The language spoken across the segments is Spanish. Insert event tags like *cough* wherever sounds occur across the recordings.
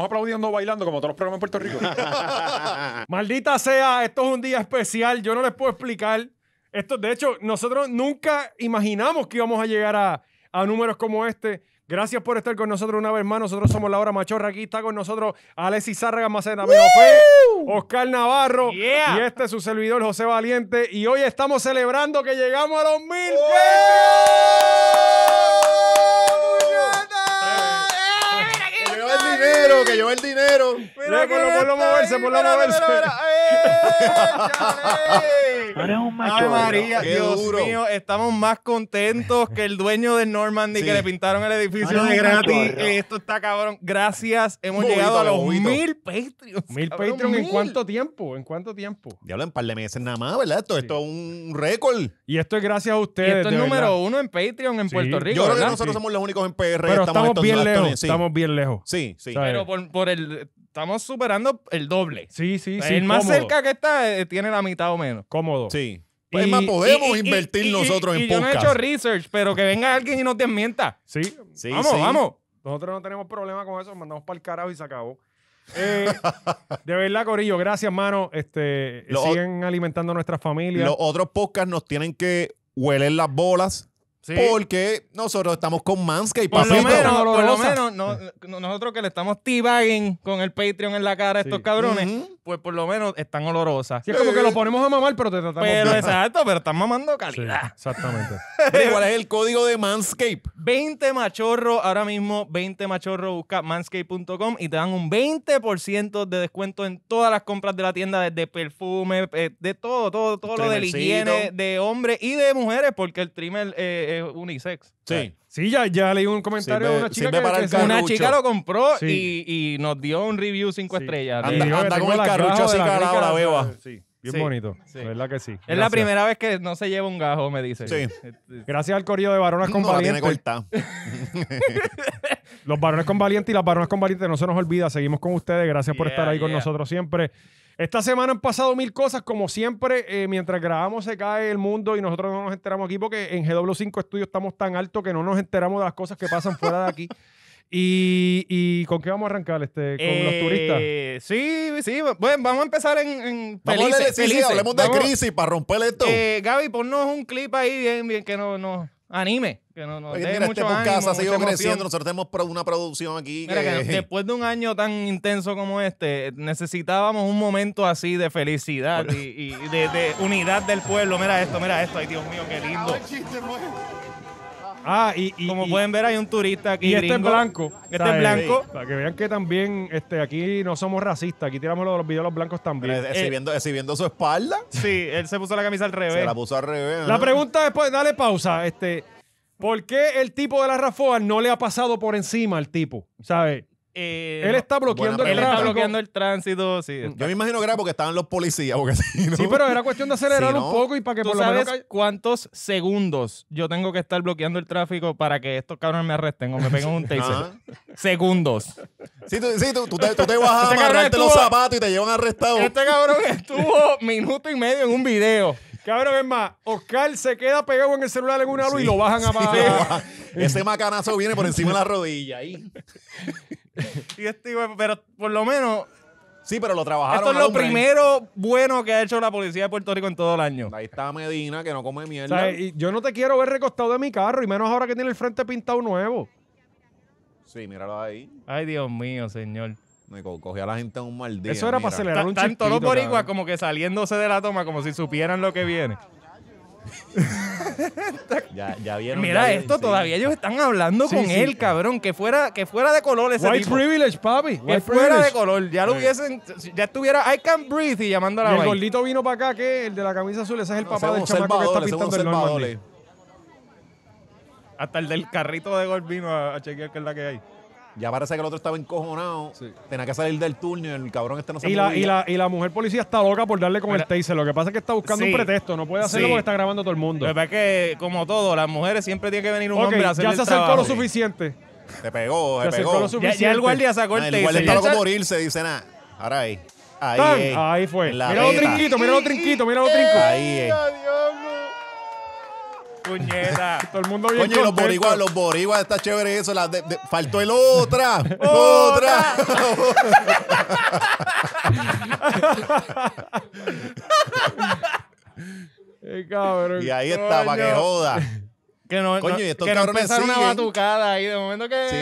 estamos aplaudiendo bailando como todos los programas en Puerto Rico. *laughs* Maldita sea, esto es un día especial. Yo no les puedo explicar. Esto, de hecho, nosotros nunca imaginamos que íbamos a llegar a, números como este. Gracias por estar con nosotros una vez más. Nosotros somos Laura Machorra. Aquí está con nosotros Alexis Zárraga Macena, Oscar Navarro y este su servidor José Valiente. Y hoy estamos celebrando que llegamos a los mil pesos. dinero, que yo el dinero. Mira, por lo moverse, por lo moverse. ¡eh, *laughs* Ahora María, Dios mío, estamos más contentos *laughs* que el dueño de Normandy que le pintaron el edificio de gratis. Esto está cabrón. Gracias. Hemos llegado a los mil Patreons. Mil Patreons en cuánto tiempo? ¿En cuánto tiempo? Diablo, en par de meses nada más, ¿verdad? Esto, es un récord. Y esto es gracias a ustedes. esto es número uno en Patreon en Puerto Rico. Yo creo que nosotros somos los únicos en PR. Pero estamos, bien lejos. Estamos bien lejos. Sí, sí. Pero por el estamos superando el doble. Sí, sí, sí. El más cerca que está eh, tiene la mitad o menos. Cómodo. Sí. Pues más, podemos invertir nosotros en podcast. Yo no he hecho research, pero que venga alguien y nos desmienta. Sí. sí vamos, vamos. Nosotros no tenemos problema con eso, mandamos para el carajo y se acabó. Eh, *laughs* de verdad, Corillo, gracias, mano. Este, siguen alimentando a nuestras familias. Los otros podcasts nos tienen que hueler las bolas porque nosotros estamos con Manscaped, por Lo menos, nosotros que le estamos teabagging con el Patreon en la cara a estos cabrones, pues por lo menos están olorosas. es como que lo ponemos a mamar, pero te tratamos Pero exacto, pero están mamando calidad. exactamente. ¿Cuál *laughs* es el código de manscape 20 machorro, ahora mismo 20 machorro, busca manscape.com y te dan un 20% de descuento en todas las compras de la tienda, de perfume, eh, de todo, todo, todo lo de higiene de hombres y de mujeres, porque el trimmer... Eh, es unisex. Sí. Sí, ya, ya leí un comentario de una chica que, una chica lo compró y, y nos dio un review cinco estrellas. Anda- Sí. con el carrucho así calado, la beba. Sí, bien bonito. verdad que sí. Es la primera vez que no se lleva un gajo, me dice. Sí. Este, Gracias al corrido de varones con No la tiene *laughs* Los varones con valiente y las varones con valiente no se nos olvida. Seguimos con ustedes. Gracias por estar ahí con nosotros siempre. Esta semana han pasado mil cosas, como siempre, eh, mientras grabamos se cae el mundo y nosotros no nos enteramos aquí porque en GW5 Studio estamos tan alto que no nos enteramos de las cosas que pasan fuera de aquí. *laughs* Y, y, con qué vamos a arrancar? Este, ¿Con los eh, turistas? Sí, sí. Bueno, vamos a empezar en, en hablemos de crisis para romper esto. Eh, Gaby, ponnos un clip ahí bien, bien que no... no anime. Que no, nos dé este mucho ha creciendo. Nosotros tenemos una producción aquí. Mira que- después de un año tan intenso como este, necesitábamos un momento así de felicidad y, y de, unidad del pueblo. Mira esto, mira esto. Ay, Dios mío, qué lindo. chiste, Ah, y, como pueden ver hay un turista aquí. Y este es blanco. Este es blanco. Para que vean que también este, aquí no somos racistas, aquí tiramos los, videos videos los blancos también. Eh, exhibiendo, su espalda. Sí, él se puso la camisa al revés. Se la puso al revés. La pregunta después, dale pausa. Este, ¿Por qué el tipo de la Rafoa no le ha pasado por encima al tipo? ¿Sabes? Eh, él está bloqueando el bloqueando el tránsito, Yo me imagino que era porque estaban los policías, Sí, pero era cuestión de acelerar *laughs* un poco y para que ¿Tú por cuántos segundos yo tengo que estar bloqueando el tráfico para que estos cabrones me arresten o me peguen un *laughs* taser? Segundos. Sí, tú, te, bajas, te vas este los zapatos y te llevan arrestado. Este cabrón estuvo minuto y medio en un video. Cabrón, es más, Oscar se queda pegado en el celular de una luz y lo bajan a Sí, Ese macanazo viene por encima de la rodilla ahí. *laughs* *laughs* y este, pero por lo menos. Sí, pero lo trabajaron. Esto es lo primero bueno que ha hecho la policía de Puerto Rico en todo el año. Ahí está Medina, que no come mierda. yo no te quiero ver recostado de mi carro, y menos ahora que tiene el frente pintado nuevo. Sí, míralo ahí. Ay, Dios mío, señor. Me cogía a la gente en un maldito Eso era para acelerar un todos por igual como que saliéndose de la toma, como si supieran lo que viene. *laughs* ya, Mira esto, todavía ellos están hablando con él, cabrón. Que fuera, que fuera de color ese White privilege, papi. que fuera de color. Ya lo hubiesen, ya estuviera I can breathe y llamando a la y El gordito vino para acá, que el de la camisa azul, ese es el papá del chamaco que está pintando el eh. Hasta el del carrito de gol vino a, chequear que es la que hay. Ya parece que el otro estaba encojonado. Tenía que salir del turno y el cabrón este no se y la, y, la, y la mujer policía está loca por darle con el taser. Lo que pasa es que está buscando un pretexto. No puede hacerlo porque está grabando todo el mundo. Me es que, como todo, las mujeres siempre tienen que venir un hombre a se el acercó lo suficiente. Te pegó, Se acercó pegó. lo suficiente. Ya, ya el guardia sacó el, taser ah, el guardia está loco por morirse, dice nada. Ahora ahí. Ahí, Ahí fue. Mira los trinquitos, mira los trinquitos, mira los trinquitos. Ahí, eh. Puñeta. *laughs* Todo el mundo bien Coño, y los contento. boriguas, los boriguas, está chévere eso. la de- de- faltó el otra, *laughs* otra. Eh, *laughs* cabrón. Y ahí está, para que joda. Que no, Coño, no- y estos que no cabrones empezara una batucada ahí de momento que. Sí.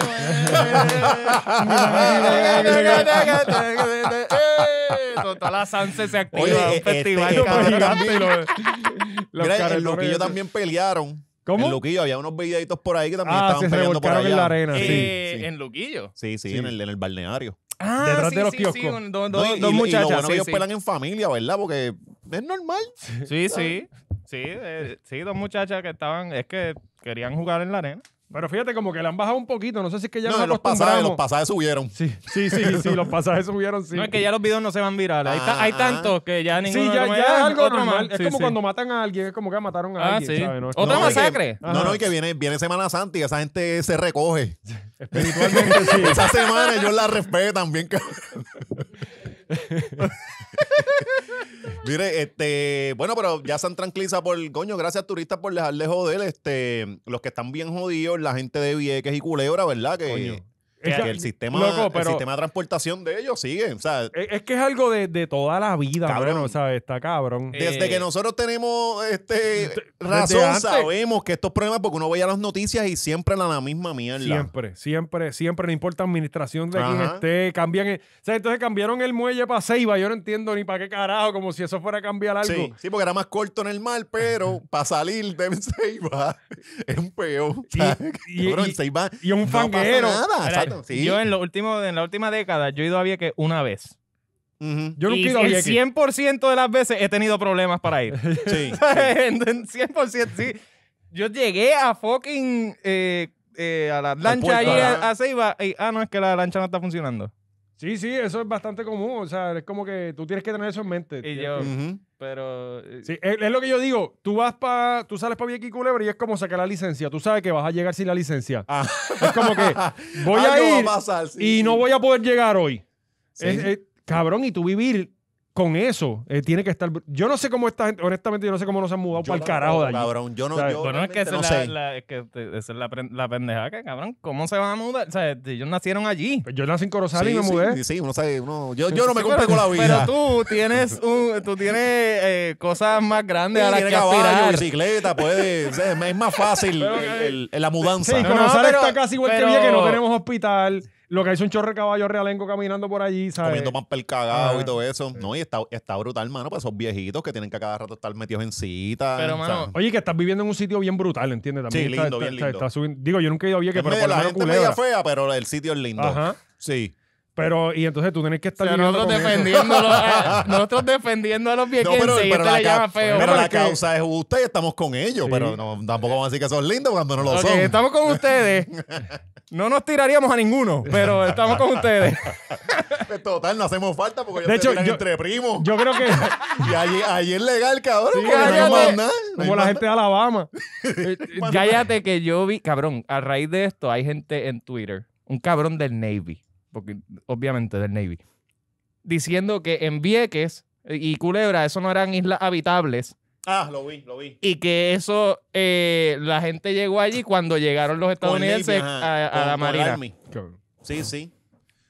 Total la Sanse se activa Oye, un este festival este cabrón cabrón. En en Luquillo también pelearon. ¿Cómo? En Luquillo había unos videitos por ahí que también ah, estaban peleando por allá. en la arena. Eh, sí, ¿En Luquillo? Sí, sí, En, el, en el balneario. Ah, Detrás sí, de los sí, kioscos. Sí, dos, muchachas. Y lo bueno que ellos pelan en familia, ¿verdad? Porque es normal. Sí, sí. Sí, eh, sí, dos muchachas que estaban, es que querían jugar en la arena. Pero fíjate, como que le han bajado un poquito. No sé si es que ya no, los pasajes, los pasajes subieron. Sí, sí, sí, los pasajes subieron, sí. No, es que ya los videos no se van virales. Ahí hay ah. tantos que ya ninguno... Sí, ya, ya es algo normal. Es como cuando matan a alguien, es como que mataron a ah, alguien, sí. ¿Otra masacre? no, no, y que viene, viene Semana Santa y esa gente se recoge. Espiritualmente, sí. *laughs* Esa semana ellos la respetan bien. *laughs* *laughs* Mire, este, bueno, pero ya se han tranquilizado por coño, gracias turistas por dejarle joder, este, los que están bien jodidos, la gente de Vieques y Culebra, ¿verdad? Que coño el, sistema, el sistema de transportación de ellos sigue. es, que es algo de, toda la vida, cabrón. Está cabrón. Desde que eh, nosotros tenemos este razón, sabemos que estos problemas, porque uno veía las noticias y siempre la, la misma mierda. Siempre, siempre, siempre. No importa administración de quién esté, cambian. o sea, entonces cambiaron el muelle para Ceiba. Yo no entiendo ni para qué carajo, como si eso fuera a cambiar algo. Sí, porque era más corto en el mar, pero *laughs* para salir de Ceiba *laughs* es un peo. Y, un un fanguero. *laughs* Yo en, lo último, en la última década, yo he ido a Vieques una vez. Yo nunca he ido 100% de las veces he tenido problemas para ir. Sí. 100%, *laughs* sí. Yo llegué a fucking... Eh, eh, a la lancha ahí a, a y, ah, no, es que la lancha no está funcionando. Sí, sí, eso es bastante común. O sea, es como que tú tienes que tener eso en mente. Y yo, pero. Eh, sí, es, lo que yo digo. Tú vas para. Tú sales para Vicky y Culebra y es como sacar la licencia. Tú sabes que vas a llegar sin la licencia. Ah. Es como que *laughs* voy a ir y no voy a poder llegar hoy. cabrón, y tú vivir con eso eh, tiene que estar. Yo no sé cómo esta gente, honestamente, yo no sé cómo no se han mudado para el carajo de allí. Cabrón, yo no, yo bueno, es que no la, sé. es que esa es la, la pendejada cabrón, ¿cómo se van a mudar? O sea, ellos nacieron allí. Pues yo nací en Corozal y me mudé. Sí, sí, uno sabe, uno- yo, yo no me con la vida. Pero tú tienes, un, tú tienes eh, cosas más grandes a las que aspirar. bicicleta, puede. es más fácil eh, el- la mudanza. Sí, Corozal está casi igual que que no tenemos hospital. Lo que hizo un chorro de caballo realengo caminando por allí, ¿sabes? Comiendo pan cagado y todo eso. No, y está, está brutal, mano, para pues esos viejitos que tienen que a cada rato estar metidos en cita. Pero, mano, oye, que estás viviendo en un sitio bien brutal, ¿entiendes? También sí, lindo, bien lindo. Digo, yo nunca he ido a Vieques, pero por lo menos media fea, pero el sitio es lindo. Ajá. Sí. Pero, y entonces tú tienes que estar. nosotros, defendiendo a *laughs* eh, nosotros defendiendo a los pero, la, feo. Pero la causa es justa y estamos con ellos. Pero tampoco vamos a decir que son lindos cuando no lo okay, son. Estamos con ustedes. *laughs* No nos tiraríamos a ninguno, pero estamos con ustedes. *laughs* Total, no hacemos falta porque de hecho, yo, entre primo. Yo creo que. y ahí es legal, cabrón. como la gente de Alabama. cállate que yo vi. Cabrón, a raíz de esto hay gente en Twitter. Un cabrón del Navy porque obviamente del Navy, diciendo que en Vieques y Culebra, eso no eran islas habitables. Ah, lo vi, lo vi. Y que eso, eh, la gente llegó allí cuando llegaron los estadounidenses a, la Marina. Sí, sí.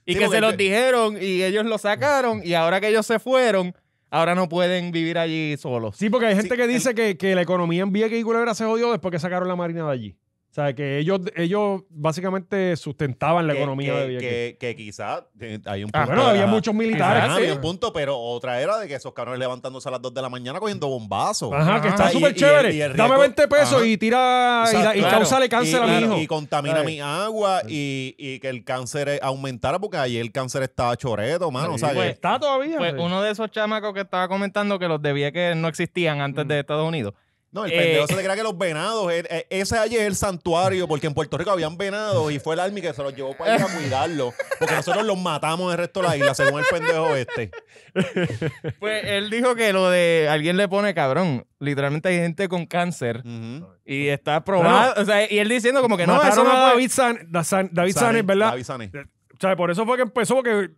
Y que se los dijeron y ellos lo sacaron y ahora que ellos se fueron, ahora no pueden vivir allí solos. Sí, porque hay gente que dice que, que la economía en Vieques y Culebra se jodió después que sacaron la marina de allí. O sea, que ellos, ellos básicamente sustentaban la economía de Vieques. Que, que quizás eh, hay un ah, punto. Ah, bueno, había muchos militares. Había un punto, pero otra era de que esos cabrones levantándose a las 2 de la mañana cogiendo bombazos. Ajá, que está ah, súper chévere. Dame 20 pesos y tira. y, causale cáncer a mi hijo. Y contamina mi agua y, que el cáncer aumentara, porque ayer el cáncer estaba choreto, mano. o sea, pues, está todavía. Pues uno de esos chamacos que estaba comentando que los de Vieques no existían antes mm. de Estados Unidos no, el eh, pendejo se le crea que los venados, eh, eh, ese ayer es el santuario, porque en Puerto Rico habían venados y fue el army que se los llevó para ir a cuidarlos. Porque nosotros los matamos el resto de la isla, según el pendejo este. Pues él dijo que lo de alguien le pone cabrón. Literalmente hay gente con cáncer y está probado. O sea, y él diciendo como que no, eso no David, San, David San, ¿verdad? David O sea, por eso fue que empezó, porque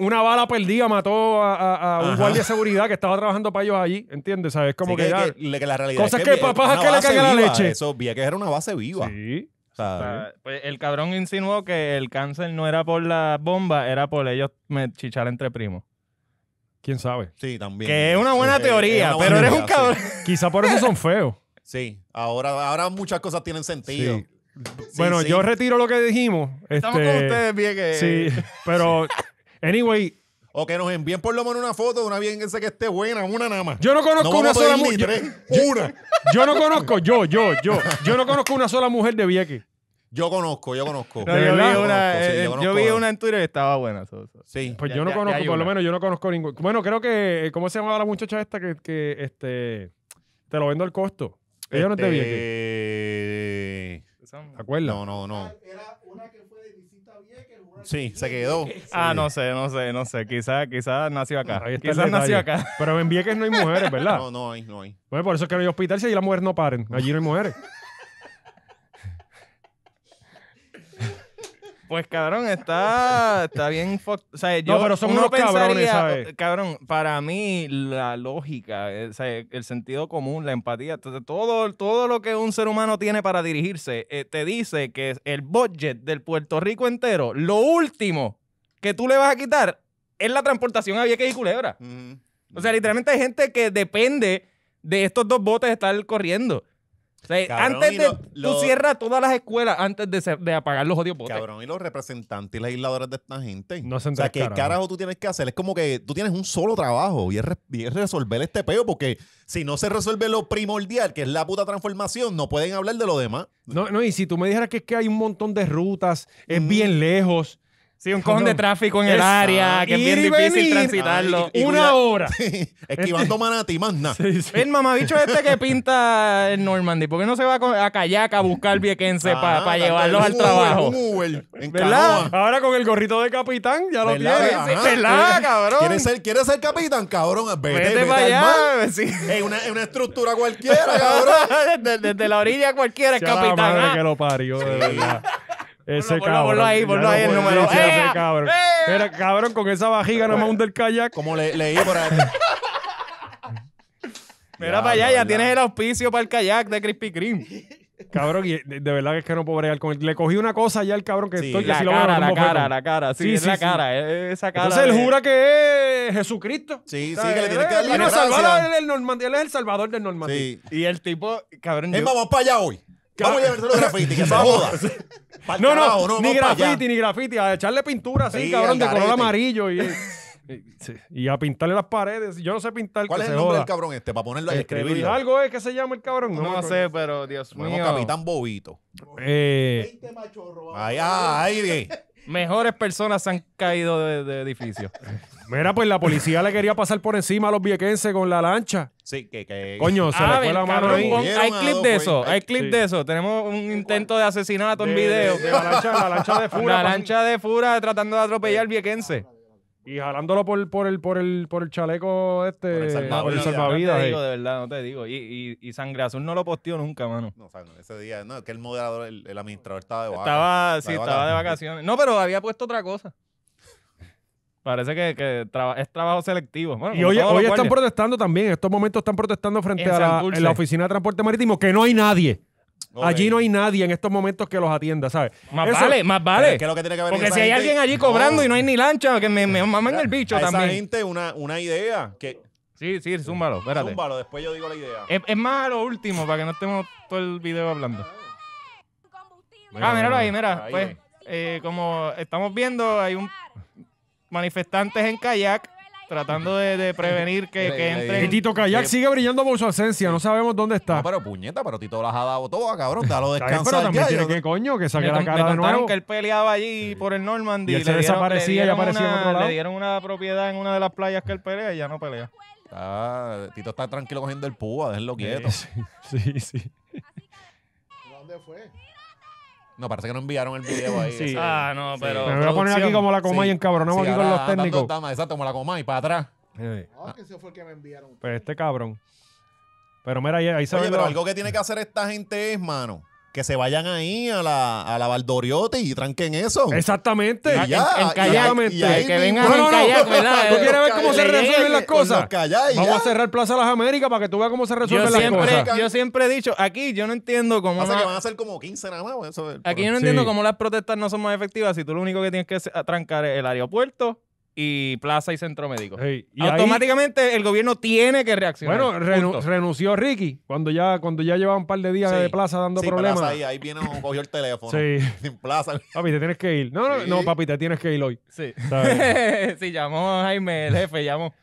una bala perdida mató a, un guardia de seguridad que estaba trabajando para ellos allí, ¿entiendes? ¿Sabes? Como que, ya, que, que, le caiga la leche. Eso, que era una base viva. Sí. Pues, el cabrón insinuó que el cáncer no era por la bomba, era por ellos chichar entre primos. ¿Quién sabe? Sí, también. Que es una buena teoría, pero eres un cabrón. Quizá por eso son feos. *laughs* Sí, ahora, ahora muchas cosas tienen sentido. Bueno, yo retiro lo que dijimos. Estamos con este, ustedes, bien eh. Sí, pero *laughs* Anyway. O que nos envíen por lo menos una foto, una bien que esté buena, una nada más. Yo no conozco una sola mujer. Yo no conozco, yo, yo, yo. Yo no conozco una sola mujer de Vieques. Yo conozco, yo conozco. yo, vi eh, una, en Twitter que estaba buena. Sí. Pues yo no conozco, por lo menos yo no conozco ninguna. Bueno, creo que, eh, ¿cómo se llamaba la muchacha esta que, este te lo vendo al costo? Ella no te este, vi. Eh, ¿Te acuerdas? No, no, no. Ah, una que Sí, se quedó. Ah, no sé, no sé, no sé. Quizás quizá nació acá. Quizás nació acá. Pero en Vieques no hay mujeres, ¿verdad? No, no hay, no hay. Bueno, pues por eso es que no hay hospital si allí las mujeres no paren. Allí no hay mujeres. Pues cabrón, está, bien. O sea, yo, no, pero son unos cabrones, ¿sabes? Cabrón, para mí la lógica, eh, el, sentido común, la empatía, todo, todo lo que un ser humano tiene para dirigirse, eh, te dice que el budget del Puerto Rico entero, lo último que tú le vas a quitar es la transportación a Vieques y Culebra. O sea, literalmente hay gente que depende de estos dos botes estar corriendo antes de. tú cierras todas las escuelas antes de, apagar los odios Cabrón, y los representantes y legisladores de esta gente. No O sea, ¿qué carajo. tú tienes que hacer? Es como que tú tienes un solo trabajo y es, resolver este peo, porque si no se resuelve lo primordial, que es la puta transformación, no pueden hablar de lo demás. No, no y si tú me dijeras que es que hay un montón de rutas, es bien lejos. Sí, un cojón de tráfico en el área, que es bien difícil transitarlo. una hora. *laughs* Esquivando manatí, más nada. El mamabicho este que pinta el Normandy, ¿por qué no se va a Kayak a buscar viequense para ah, llevarlos al trabajo? Uber, en ¿Verdad? Ahora con el gorrito de capitán ya lo ¿Verdad? tiene. ¿Verdad, cabrón? ¿Quieres ser, capitán, cabrón? Vete, *laughs* sí. Es una, una estructura cualquiera, cabrón. *laughs* desde, la orilla cualquiera es la capitán. madre ah. que lo parió, de verdad. Ese cabrón. Ponlo ahí, ponlo ahí el número. cabrón. Mira, cabrón, con esa vajiga nomás un del kayak. Como le, leí por ahí. *laughs* Mira para allá, ya tienes el auspicio para el kayak de Krispy Kreme. Cabrón, y de, verdad verdad es que no puedo bregar con Le cogí una cosa ya al cabrón que estoy. La cara, la cara, la cara. Sí, sí, la cara. esa cara. Entonces él jura que es Jesucristo. Sí, sí, que le tiene que dar la ah, Él el salvador Él es el salvador del Normandía. Y el tipo, cabrón. Es más, vamos para allá hoy. Vamos a llevar los graffiti, que se joda. *laughs* No, no, ni grafiti, ni graffiti. A echarle pintura así, cabrón, de color amarillo. *laughs* Y, a pintarle las paredes. Yo no sé pintar, ¿Cuál es el nombre del cabrón este? Para ponerlo ahí, este, escribir. algo es que se llama el cabrón. No, sé, pero Dios mío. mío. Capitán Bobito. Eh, *laughs* Mejores personas se han caído de, de edificios. Mira, pues la policía le quería pasar por encima a los viequenses con la lancha. Sí, que. Coño, se le ah, fue la mano ahí. Hay clip de eso, hay clip de eso. Tenemos un intento de asesinato en video. De, la, lancha, la, lancha, de *laughs* fura. La lancha de fura tratando de atropellar al viequense. Y jalándolo por, por, el, por, el, por el chaleco este. Por el salvavidas. Eh. de verdad, no te digo. Y, y, y Sangre no lo posteó nunca, mano. No, o ese día, no, es que el moderador, el, el administrador estaba de vacaciones. Estaba, sí, estaba de vacaciones. No, pero había puesto otra cosa. Parece que, es trabajo selectivo. y hoy, están protestando también, en estos momentos están protestando frente a la, Oficina de Transporte Marítimo, que no hay nadie. Allí no hay nadie en estos momentos que los atienda, ¿sabes? Más vale, más vale. Porque si hay alguien allí cobrando y no hay ni lancha, que me, mamen el bicho también. gente una, idea que... Sí, sí, zúmbalo, espérate. Zúmbalo, después yo digo la idea. Es, más a lo último, para que no estemos todo el video hablando. Ah, míralo ahí, mira. pues, eh, como estamos viendo, hay un manifestantes en kayak tratando de, prevenir que, que Y Tito Kayak eh, sigue brillando por su esencia no sabemos dónde está. pero puñeta, pero Tito las ha dado todo cabrón. te Está pero también tiene que, coño, que saque la cara me de que él peleaba allí por el Normandy. Y se desaparecía y aparecía en otro lado. Le dieron una propiedad en una de las playas que él pelea y ya no pelea. Tito está tranquilo cogiendo el púa, déjenlo quieto. Sí, sí. ¿Dónde fue? No, parece que no enviaron el video ahí. *laughs* Ah, no, pero. Me voy a poner aquí como la coma y encabronamos aquí con los técnicos. exacto, como la coma y para atrás. Ah, que ese fue el que me enviaron. Pues este cabrón. Pero mira, ahí, ahí se Oye, pero algo que tiene que hacer esta gente es, mano, que se vayan ahí a la, a Valdoriote y tranquen eso. Exactamente. Y ya, en, en y, que, vengan no, no, en ¿Tú quieres ver cómo se resuelven las cosas? Vamos a cerrar Plaza Las Américas para que tú veas cómo se resuelven las cosas. Yo siempre he dicho, aquí yo no entiendo cómo... Pasa sea, que van a ser como 15 nada más. Eso aquí yo no entiendo cómo las protestas no son más efectivas si tú lo único que tienes que trancar es el aeropuerto, y Plaza y Centro Médico. y Automáticamente el gobierno tiene que reaccionar. Bueno, renunció Ricky cuando ya, cuando ya llevaba un par de días de Plaza dando problemas. ahí, viene cogió el teléfono. Sí. *laughs* Sin Plaza. Papi, te tienes que ir. No, no, no, papi, te tienes que ir hoy. Sí. *laughs* sí, llamó Jaime, el jefe, llamó.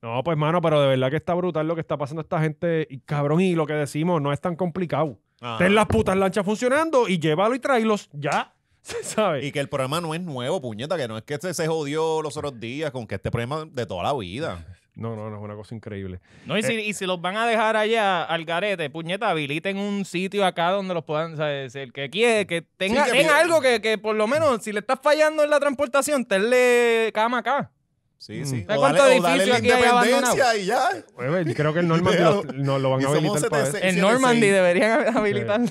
No, pues, mano, pero de verdad que está brutal lo que está pasando esta gente. Y cabrón, y lo que decimos no es tan complicado. Ten las putas lanchas funcionando y llévalo y tráelos ya. *laughs* Y que el programa no es nuevo, puñeta, que no es que se jodió los otros días con que este problema de toda la vida. *laughs* No, no, no, es una cosa increíble. No, eh, y, si, los van a dejar allá al garete, puñeta, habiliten un sitio acá donde los puedan, ¿sabes? el que quiere, que tenga, algo que, por lo menos, si le estás fallando en la transportación, tenle cama acá. Sí, mm. sí. O dale, edificio la independencia y ya. Pues, pues, creo que el Normandy *laughs* no, lo van a habilitar. En Normandy deberían habilitar. Eh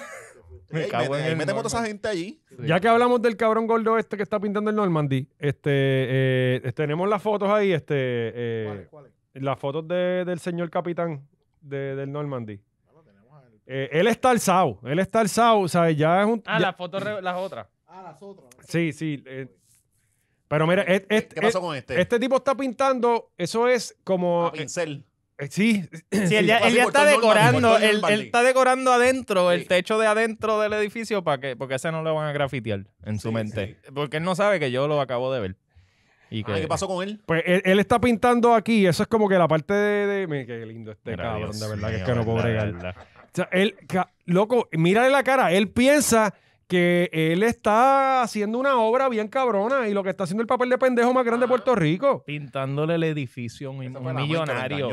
metemos a esa gente allí. Ya que hablamos del cabrón gordo este que está pintando el Normandy, este, eh, eh, tenemos las fotos ahí, este, eh, las fotos del señor capitán del Normandy. él está alzado, él está alzado, o sea, ya es un... Ah, las fotos, las otras. Ah, las otras. sí, sí. pero mira, este? este, tipo está pintando, eso es como... pincel. Eh, *clears throat* sí, él ya, está decorando, él, está decorando adentro, el techo de adentro del edificio para que, porque ese no lo van a grafitear en su mente. Porque él no sabe que yo lo acabo de ver. Y ah, ¿Qué pasó con él? Pues él, está pintando aquí, eso es como que la parte de. mira, qué lindo este cabrón, de verdad, que es que no puedo O sea, él, loco, mírale la cara, él piensa que él está haciendo una obra bien cabrona y lo que está haciendo el papel de pendejo más grande de Puerto Rico. Pintándole el edificio un, un millonario.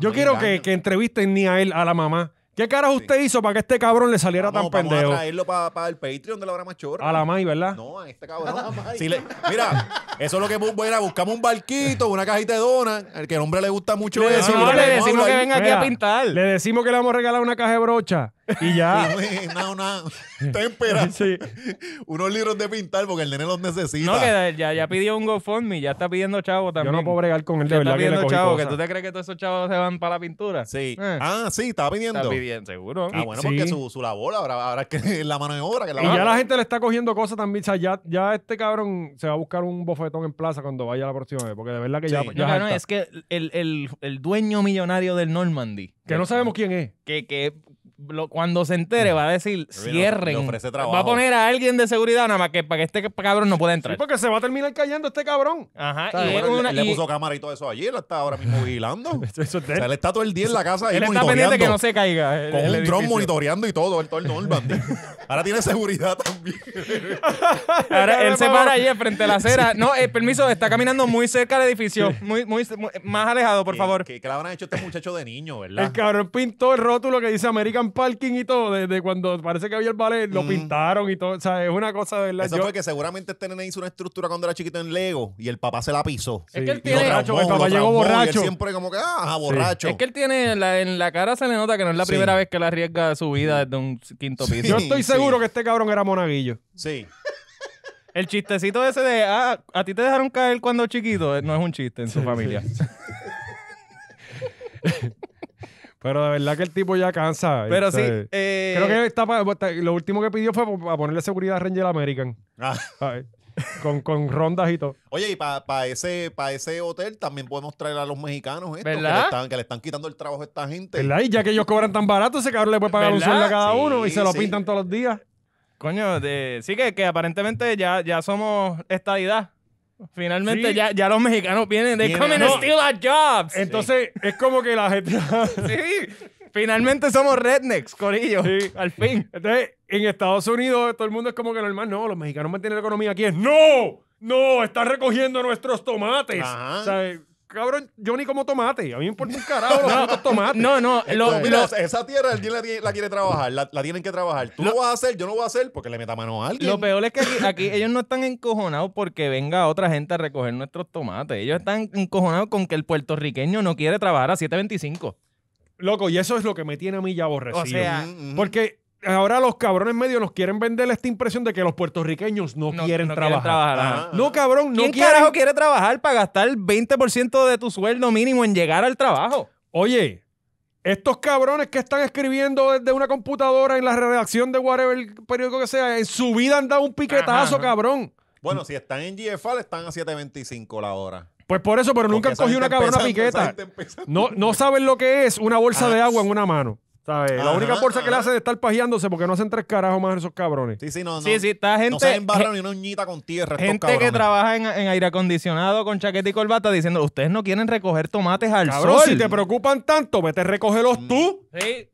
Yo quiero que, entrevisten ni a él, a la mamá. ¿Qué caras usted hizo para que este cabrón le saliera tan pendejo? Vamos a traerlo para el Patreon de la hora más A la May, ¿verdad? No, a este cabrón. mira, eso es lo que Buscamos un barquito, una cajita de donas. El que el hombre le gusta mucho eso. No, le decimos que venga aquí a pintar. Le decimos que le vamos a regalar una caja de brocha. Y ya. no, no. Tempera. Sí. Unos libros de pintar porque el nene los necesita. No, que ya, ya pidió un GoFundMe, ya está pidiendo chavo también. Yo no puedo bregar con él, de verdad. Está pidiendo chavo, que tú te crees que todos esos chavos se van para la pintura. Sí. Eh. Ah, sí, estaba pidiendo. Está pidiendo, seguro. Ah, bueno, porque su, su labor ahora, ahora es que *laughs* la mano de obra. Que la y ya la gente le está cogiendo cosas también. O sea, ya, ya este cabrón se va a buscar un bofetón en plaza cuando vaya la próxima vez, porque de verdad que ya. ya no, es que el, el, el dueño millonario del Normandy. Que no sabemos quién es. Que, que cuando se entere va a decir cierren. Va a poner a alguien de seguridad nada más que para que este cabrón no pueda entrar. porque se va a terminar cayendo este cabrón. Ajá. Y le, puso cámara y todo eso allí. Él está ahora mismo *laughs* vigilando. *laughs* él está todo el día en la casa él Está pendiente que no se caiga. con un dron monitoreando y todo. El, todo el Normandy. *laughs* ahora tiene seguridad también. ahora él se para allí frente a la acera. No, eh, permiso, está caminando muy cerca del edificio. Muy, muy, más alejado, por favor. que qué le habrán hecho este muchacho de niño, verdad? El cabrón pintó el rótulo que dice American parking y todo, desde cuando parece que había el ballet, lo pintaron y todo. O sea, es una cosa de verdad. Eso fue que seguramente este nene hizo una estructura cuando era chiquito en Lego y el papá se la pisó. Es que él tiene. el papá llegó borracho. siempre como que, ah, borracho. Es que él tiene, en la cara se le nota que no es la primera vez que le arriesga su vida desde un quinto piso. yo estoy seguro que este cabrón era monaguillo. Sí. El chistecito ese de, ah, a ti te dejaron caer cuando chiquito, eh, no es un chiste en su familia. *laughs* Pero de verdad que el tipo ya cansa. Pero sí. Este, eh, creo que lo último que pidió fue para ponerle seguridad a Ranger American. Ah. Con, con rondas y todo. Oye, y para ese, ese hotel también podemos traer a los mexicanos Que, le están, que le están quitando el trabajo a esta gente. ¿Verdad? Y ya que ellos cobran tan barato, ese cabrón le puede pagar un a cada uno y se lo pintan todos los días. Coño, sí que, que aparentemente ya, ya somos estadidad. Finalmente ya, ya los mexicanos vienen. They come and steal our jobs. Entonces, es como que la gente. *laughs* sí. Finalmente somos rednecks, corillo. Sí. Al fin. Entonces, en Estados Unidos todo el mundo es como que normal. No, los mexicanos mantienen la economía aquí. no, no, están recogiendo nuestros tomates. Ajá. Cabrón, yo ni como tomate. A mí me importa un carajo *laughs* los tomates. No, no. esa tierra alguien la, quiere trabajar, la, tienen que trabajar. Tú lo, vas a hacer, yo no voy a hacer porque le meta mano a alguien. lo peor es que aquí, ellos no están encojonados porque venga otra gente a recoger nuestros tomates. Ellos están encojonados con que el puertorriqueño no quiere trabajar a 7.25. Loco, y eso es lo que me tiene a mí ya aborrecido. O sea, porque ahora los cabrones medios nos quieren vender esta impresión de que los puertorriqueños no, quieren trabajar. No, cabrón, no ¿Quién carajo quiere trabajar para gastar el 20% de tu sueldo mínimo en llegar al trabajo? Oye, estos cabrones que están escribiendo desde una computadora en la redacción de whatever periódico que sea, en su vida han dado un piquetazo, cabrón. Bueno, si están en GFL, están a 7.25 la hora. Pues por eso, pero nunca han cogido una cabrona piqueta. No, saben lo que es una bolsa ah, de agua en una mano. La única fuerza que le hacen es estar pajeándose porque no hacen tres carajos más esos cabrones. Sí, sí, no. sí, sí, está gente. No se ni una uñita con tierra. gente que trabaja en, aire acondicionado con chaqueta y corbata diciendo, ustedes no quieren recoger tomates al Cabrón, Si te preocupan tanto, vete a recogerlos tú. Mm. Sí.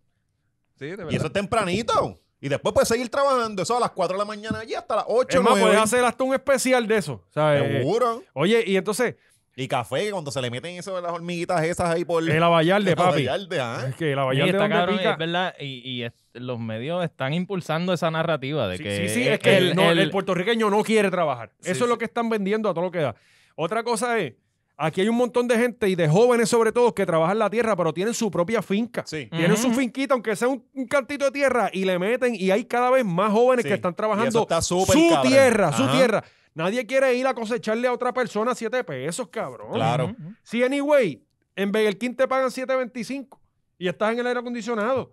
y eso es tempranito. Y después puedes seguir trabajando eso a las 4 de la mañana allí hasta las 8. Es más, puedes hacer hasta un especial de eso. Seguro. Oye, y entonces, y café, cuando se le meten eso, las hormiguitas esas ahí por... El abayarde, papi. ¿ah? Es que el está donde es verdad, y, los medios están impulsando esa narrativa de que... Sí, sí, es que el, puertorriqueño no quiere trabajar. eso es lo que están vendiendo a todo lo que da. Otra cosa es, aquí hay un montón de gente y de jóvenes sobre todo que trabajan la tierra, pero tienen su propia finca. Tienen su finquita, aunque sea un, cantito de tierra, y le meten, y hay cada vez más jóvenes que están trabajando su tierra, su tierra. Nadie quiere ir a cosecharle a otra persona 7 pesos, cabrón. Claro. Si, anyway, en Begelkin te pagan 7.25 y estás en el aire acondicionado.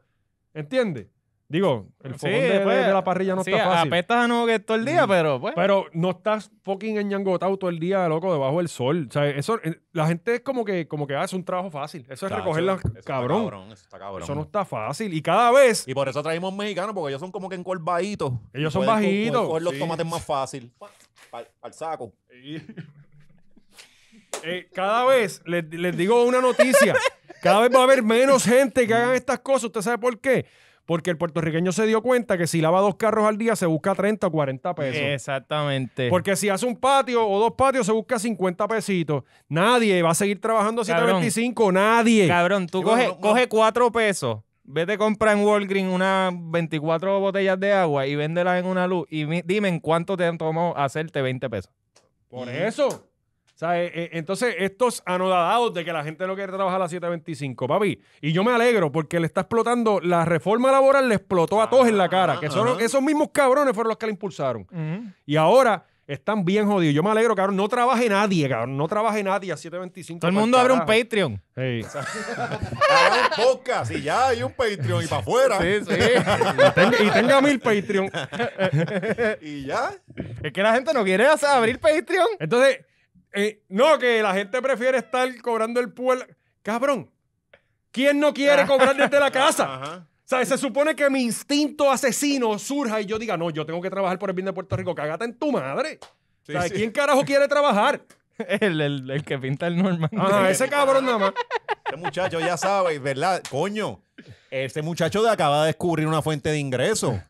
¿Entiendes? Digo, el sí, pues, de, la parrilla no está fácil. apestas a que todo el día, mm. pero pues. Pero no estás fucking enñangotado todo el día, loco, debajo del sol. O sea, eso, eh, la gente es como que, como que hace un trabajo fácil. Eso es recoger recogerla, cabrón. eso, está cabrón. eso no está fácil. Y cada vez... Y por eso traemos mexicanos, porque ellos son como que encorvaditos. Ellos son bajitos. Coger los tomates más fácil. *laughs* Al, saco. Eh, cada vez, les, les digo una noticia, *laughs* cada vez va a haber menos gente que hagan estas cosas. ¿Usted sabe por qué? Porque el puertorriqueño se dio cuenta que si lava dos carros al día se busca 30 o 40 pesos. Exactamente. Porque si hace un patio o dos patios se busca 50 pesitos. Nadie va a seguir trabajando 725, nadie. Cabrón, tú coge, cuatro pesos. Vete a comprar en Walgreens unas 24 botellas de agua y véndelas en una luz. Y dime en cuánto te han tomado hacerte 20 pesos. Por eso. Eh, eh, entonces, estos anodadados de que la gente no quiere trabajar a las 7.25, papi. Y yo me alegro porque le está explotando, la reforma laboral le explotó a todos en la cara, que son, esos mismos cabrones fueron los que la impulsaron. Y ahora están bien jodidos. Yo me alegro, cabrón. No trabaje nadie, cabrón. No trabaje nadie a 725. Todo el mundo abre un Patreon. Sí. *laughs* un podcast y ya hay un Patreon y para afuera. Sí, sí. y, tenga, mil Patreon. *laughs* y ya. Es que la gente no quiere abrir Patreon. Entonces, eh, no, que la gente prefiere estar cobrando el pueblo. Cabrón, ¿quién no quiere ah. cobrar desde la *laughs* casa? O sea, se supone que mi instinto asesino surja y yo diga, no, yo tengo que trabajar por el bien de Puerto Rico. Cágate en tu madre. ¿Sabes ¿quién carajo quiere trabajar? *laughs* El, que pinta el normal. Ah, ese cabrón nada más. Ese muchacho ya sabe, ¿verdad? Coño, ese muchacho de acaba de descubrir una fuente de ingreso.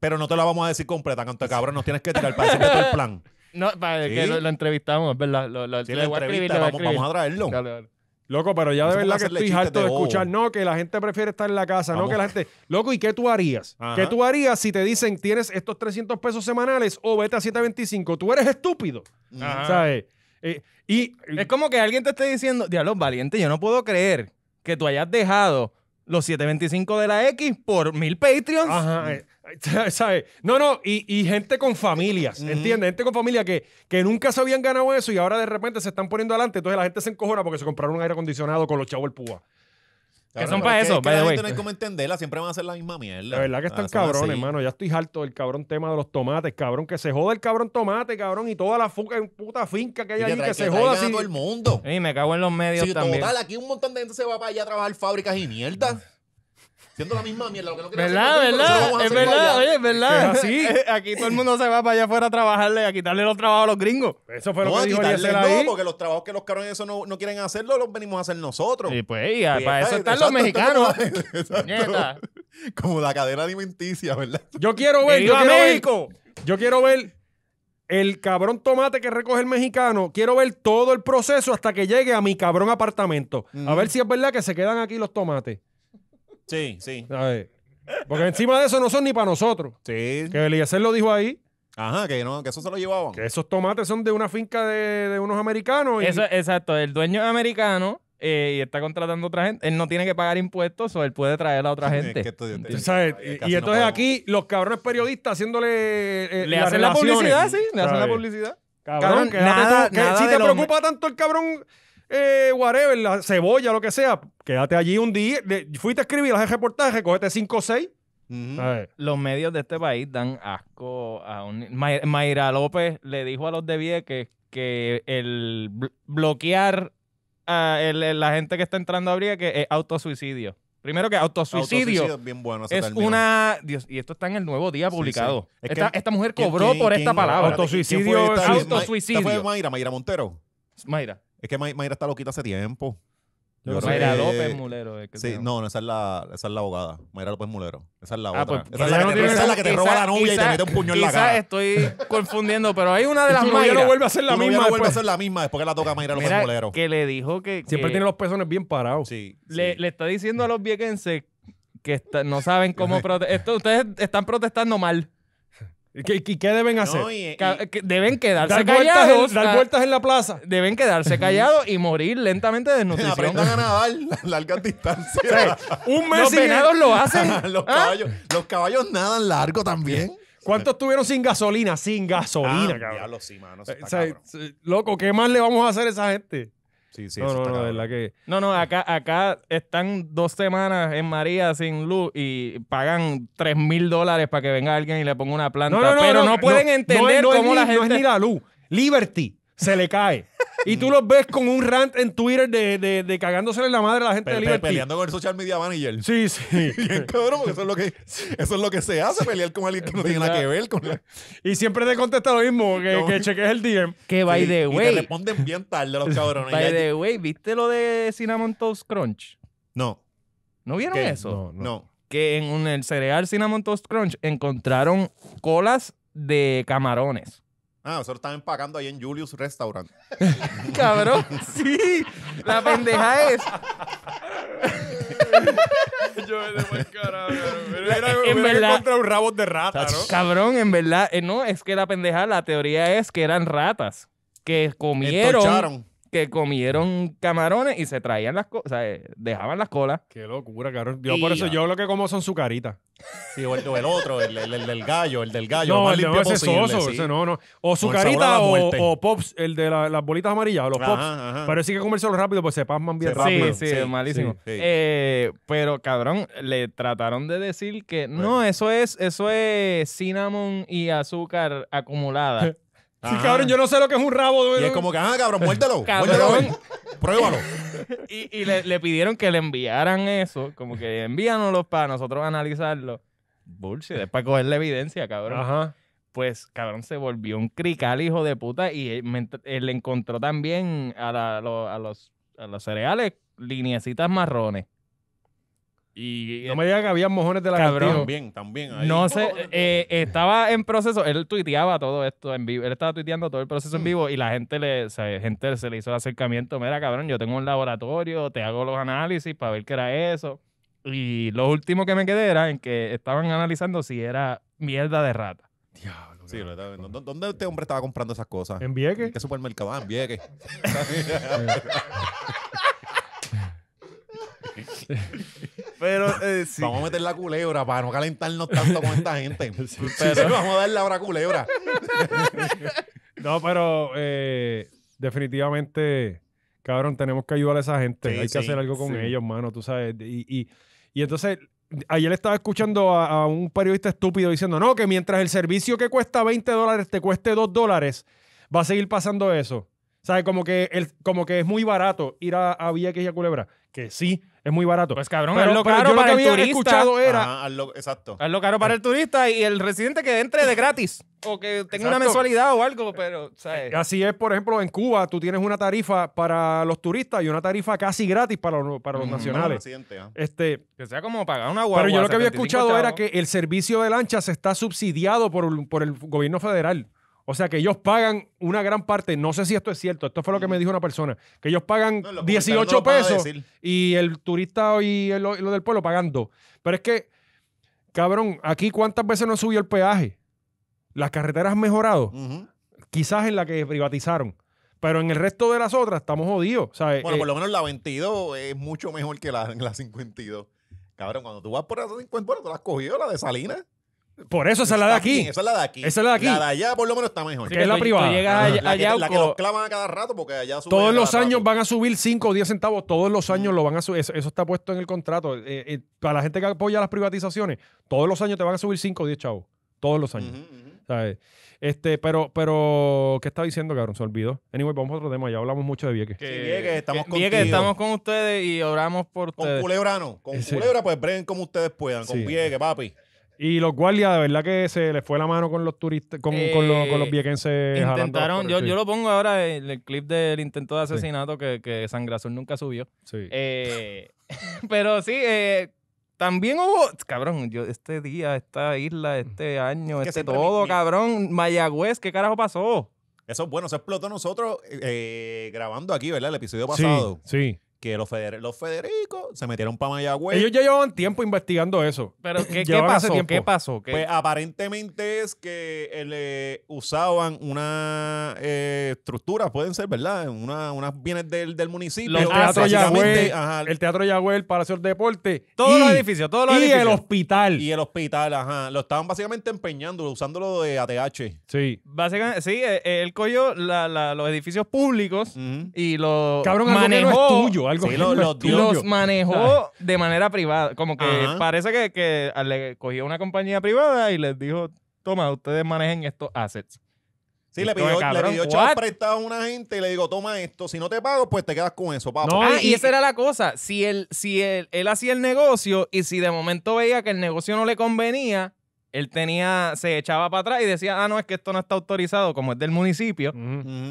Pero no te la vamos a decir completa, canto cabrón, nos tienes que tirar para decirte el plan. No, para que lo, entrevistamos, ¿verdad? Lo, vamos, a traerlo. Loco, pero ya de verdad que estoy harto de escuchar, no, que la gente prefiere estar en la casa, no, que la gente... Loco, ¿y qué tú harías? ¿Qué tú harías si te dicen tienes estos 300 pesos semanales o vete a 725? Tú eres estúpido, ¿sabes? Eh, eh, y es como que alguien te esté diciendo, Diablo valiente, yo no puedo creer que tú hayas dejado los 725 de la X por mil Patreons. Ajá, eh, *laughs* No, no, y, gente con familias, ¿entiendes? Gente con familia que, que nunca se habían ganado eso y ahora de repente se están poniendo adelante. Entonces la gente se encojona porque se compraron un aire acondicionado con los chavos del púa. Que son para eso, que, la gente no hay cómo entenderla, siempre van a hacer la misma mierda. La verdad que están cabrones, hermano. Ya estoy harto del cabrón tema de los tomates, cabrón. Que se joda el cabrón tomate, cabrón. Y toda la fuca, puta finca que hay allí que, se joda. así. el mundo. Y me cago en los medios también. total, aquí un montón de gente se va para allá a trabajar fábricas y mierda. Siendo la misma mierda, lo que no ¿Verdad? ¿Verdad? Es verdad, oye, es verdad. Aquí todo el mundo se va para allá afuera a trabajarle, a quitarle los trabajos a los gringos. Eso fue lo no, que dijo no, ahí. porque los trabajos que los cabrones no, no, quieren hacerlo, los venimos a hacer nosotros. Y pues, y, pues para, eso están los mexicanos. Exacto. *laughs* Como la cadena alimenticia, ¿verdad? Yo quiero ver, yo quiero México! ver, yo quiero ver el cabrón tomate que recoge el mexicano, quiero ver todo el proceso hasta que llegue a mi cabrón apartamento. A ver si es verdad que se quedan aquí los tomates. Sí, sí. Porque encima de eso no son ni para nosotros. Sí. Que Eliezer lo dijo ahí. Ajá, que no, que eso se lo llevaban. Que esos tomates son de una finca de, unos americanos. Eso, exacto, el dueño es americano eh, y está contratando a otra gente. Él no tiene que pagar impuestos o él puede traer a otra gente. y, entonces aquí los cabrones periodistas haciéndole. Eh, eh, le hacen la publicidad, sí, le hacen la publicidad. Cabrón, que nada, si te preocupa tanto el cabrón eh, whatever, la cebolla, lo que sea, quédate allí un día. fuiste a escribir, los reportajes, reportaje, 5 o 6. Los medios de este país dan asco a un... Mayra López le dijo a los de Vieques que el bloquear a la gente que está entrando a que es autosuicidio. Primero que autosuicidio, autosuicidio bien bueno, es una... Dios, y esto está en el Nuevo Día publicado. esta, mujer cobró por esta palabra. Autosuicidio. Autosuicidio. Esta fue Mayra, Mayra Montero. Mayra. Es que Mayra está loquita hace tiempo. Mayra López Mulero. Es que sí, no, esa es, la, esa es la abogada. Mayra López Mulero. Esa es la abogada. Ah, pues, esa, es la que, te, roba la novia y te mete un puño en la cara. estoy confundiendo, pero hay una de *laughs* las Mayra. no vuelve a ser la misma. No vuelve a ser la misma después que la toca Mayra López Mulero. que le dijo que... Siempre tiene los pezones bien parados. Sí, le, está diciendo a los viequenses que no saben cómo *laughs* protestar. Ustedes están protestando mal. ¿Qué, qué, deben hacer? deben quedarse callados. dar vueltas en la plaza. *laughs* Deben quedarse callados y morir lentamente de desnutrición. *laughs* Aprendan a *laughs* nadar largas distancias. Un mes Los venados lo hacen. los, ¿Ah? caballos, los caballos nadan largo también. ¿Cuántos estuvieron sin gasolina? Sin gasolina, ah, mano, eh, loco, ¿qué más le vamos a hacer a esa gente? no, no, que... No, no, acá, acá están dos semanas en María sin luz y pagan 3 mil dólares para que venga alguien y le ponga una planta. pero no, pueden entender cómo la gente... No es ni la luz. Liberty se le cae. Y tú los ves con un rant en Twitter de, de, cagándosele la madre a la gente de Liberty. Peleando con el social media manager. Sí, sí. *laughs* Bien cabrón, porque eso es lo que, eso es lo que se hace, pelear con alguien que no tiene nada que ver. Con Y siempre te contesta lo mismo, que, cheques el DM. Que by the way. Y te responden bien tarde los cabrones. *laughs* By the way, ¿viste lo de Cinnamon Toast Crunch? No. ¿No vieron eso? no. no. no que en el cereal Cinnamon Toast Crunch encontraron colas de camarones. Ah, nosotros estamos empacando ahí en Julius Restaurant. *laughs* Cabrón, sí. La pendeja es. *laughs* Yo me dejo en un rabo de rata, ¿no? Cabrón, en verdad, eh, no, es que la pendeja, la teoría es que eran ratas que comieron que comieron camarones y se traían las cosas, o sea, eh, dejaban las colas. Qué locura, cabrón. Yo por eso yo lo que como son su carita. Sí, o el, otro, el, del gallo, el del gallo. No, el limpio ese no, no. O su carita o, pops, el de las bolitas amarillas, o los pops. Pero sí que comérselo rápido, pues se pasman bien rápido. Sí, sí, es malísimo. Eh, pero cabrón, le trataron de decir que no, eso es, eso es cinnamon y azúcar acumulada. *laughs* Sí, cabrón, yo no sé lo que es un rabo. Y es como que, ah, cabrón, muértelo *laughs* pruébalo. *laughs* y, le, pidieron que le enviaran eso, como que envíanoslo para nosotros analizarlo. Bullshit, es para la evidencia, cabrón. Ajá. Pues, cabrón, se volvió un crical, hijo de puta, y él, le encontró también a, los, a los cereales lineecitas marrones. Y, no me digan que había mojones de la cabrón. También, también. No sé, eh, estaba en proceso, él tuiteaba todo esto en vivo, él estaba tuiteando todo el proceso en mm. vivo y la gente le, se le hizo el acercamiento, mira cabrón, yo tengo un laboratorio, te hago los análisis para ver qué era eso. Y lo último que me quedé era en que estaban analizando si era mierda de rata. Diablo. Sí, ¿Dónde este hombre estaba comprando esas cosas? ¿En Vieques? ¿En supermercado? Ah, en Vieques. *laughs* *laughs* *laughs* Pero eh, Vamos a meter la culebra para no calentarnos tanto con esta gente. *laughs* *laughs* vamos a darle ahora culebra. *laughs* no, pero eh, definitivamente, cabrón, tenemos que ayudar a esa gente. Hay que hacer algo con ellos, mano, tú sabes. Y, y, y entonces, ayer estaba escuchando a, un periodista estúpido diciendo, no, que mientras el servicio que cuesta 20 dólares te cueste 2 dólares, va a seguir pasando eso. ¿Sabes? Como que, como que es muy barato ir a, a Villa y a Culebra. Que sí, es muy barato. Pues cabrón, es lo caro para el había turista. escuchado era. exacto. Es caro para el turista y el residente que entre de gratis o que tenga una mensualidad o algo, pero eh, eh. Así es, por ejemplo, en Cuba tú tienes una tarifa para los turistas y una tarifa casi gratis para los, para los nacionales. este, que sea como pagar una guagua. Pero yo lo que había escuchado era que el servicio de lancha se está subsidiado por, por el gobierno federal. O sea que ellos pagan una gran parte, no sé si esto es cierto, esto fue lo que me dijo una persona, que ellos pagan 18 pesos y el turista y lo del pueblo pagan Pero es que, cabrón, aquí cuántas veces no subió el peaje. Las carreteras han mejorado, quizás en la que privatizaron. Pero en el resto de las otras estamos jodidos. Bueno, por eh, lo menos la 22 es mucho mejor que la, la 52. Cabrón, cuando tú vas por la 52, bueno, tú la has cogido, la de Salinas. Por eso esa es la de aquí. Esa es la de aquí. Esa es la de aquí. La allá por lo menos está mejor. que es la privada. la, que, la los clavan a cada rato porque allá sube Todos los años van a subir 5 o 10 centavos. Todos los años lo van a subir. Eso, está puesto en el contrato. Eh, eh, para la gente que apoya las privatizaciones, todos los años te van a subir 5 o 10 chavos. Todos los años. ¿Sabes? Este, pero, pero, ¿qué está diciendo, cabrón? Se olvidó. Anyway, vamos a otro tema. Ya hablamos mucho de Vieques. sí, Vieques, estamos contigo Vieques, estamos con ustedes y oramos por ustedes. Con Culebrano. Eh, con Culebra, pues bren como ustedes puedan. Con Vieques, papi. Y los guardias, de verdad que se les fue la mano con los turistas, con, los, eh, viequenses. Intentaron, yo, yo, lo pongo ahora en el, clip del intento de asesinato que, que Sangrasol nunca subió. Sí. Eh, *laughs* pero sí, eh, también hubo, cabrón, yo este día, esta isla, mm. este año, este todo, cabrón, Mayagüez, ¿qué carajo pasó? Eso, bueno, se explotó nosotros grabando aquí, ¿verdad? El episodio pasado. Sí, sí que los, los Federicos se metieron para Mayagüez. Ellos ya llevaban tiempo investigando eso. Pero ¿qué, *laughs* ¿qué pasó? ¿Qué pasó? Pues aparentemente es que eh, le usaban una eh, estructura, pueden ser, ¿verdad? Unas bienes del, municipio. Los teatro El Teatro Yahweh, el Palacio del Deporte. Todos los edificios, todos los edificios. Y el hospital. Y el hospital, ajá. Lo estaban básicamente empeñando, usándolo de ATH. Sí. Básicamente, sí, eh, él cogió los edificios públicos y los Cabrón, manejó. No es tuyo los, los manejó de manera privada. Como que parece que, que le cogió una compañía privada y les dijo, toma, ustedes manejen estos assets. Sí, le pidió, le pidió chavos a una gente y le digo, toma esto, si no te pago, pues te quedas con eso, papá. ah, y, esa era la cosa. Si él, si él, hacía el negocio y si de momento veía que el negocio no le convenía, él tenía, se echaba para atrás y decía, ah, no, es que esto no está autorizado, como es del municipio,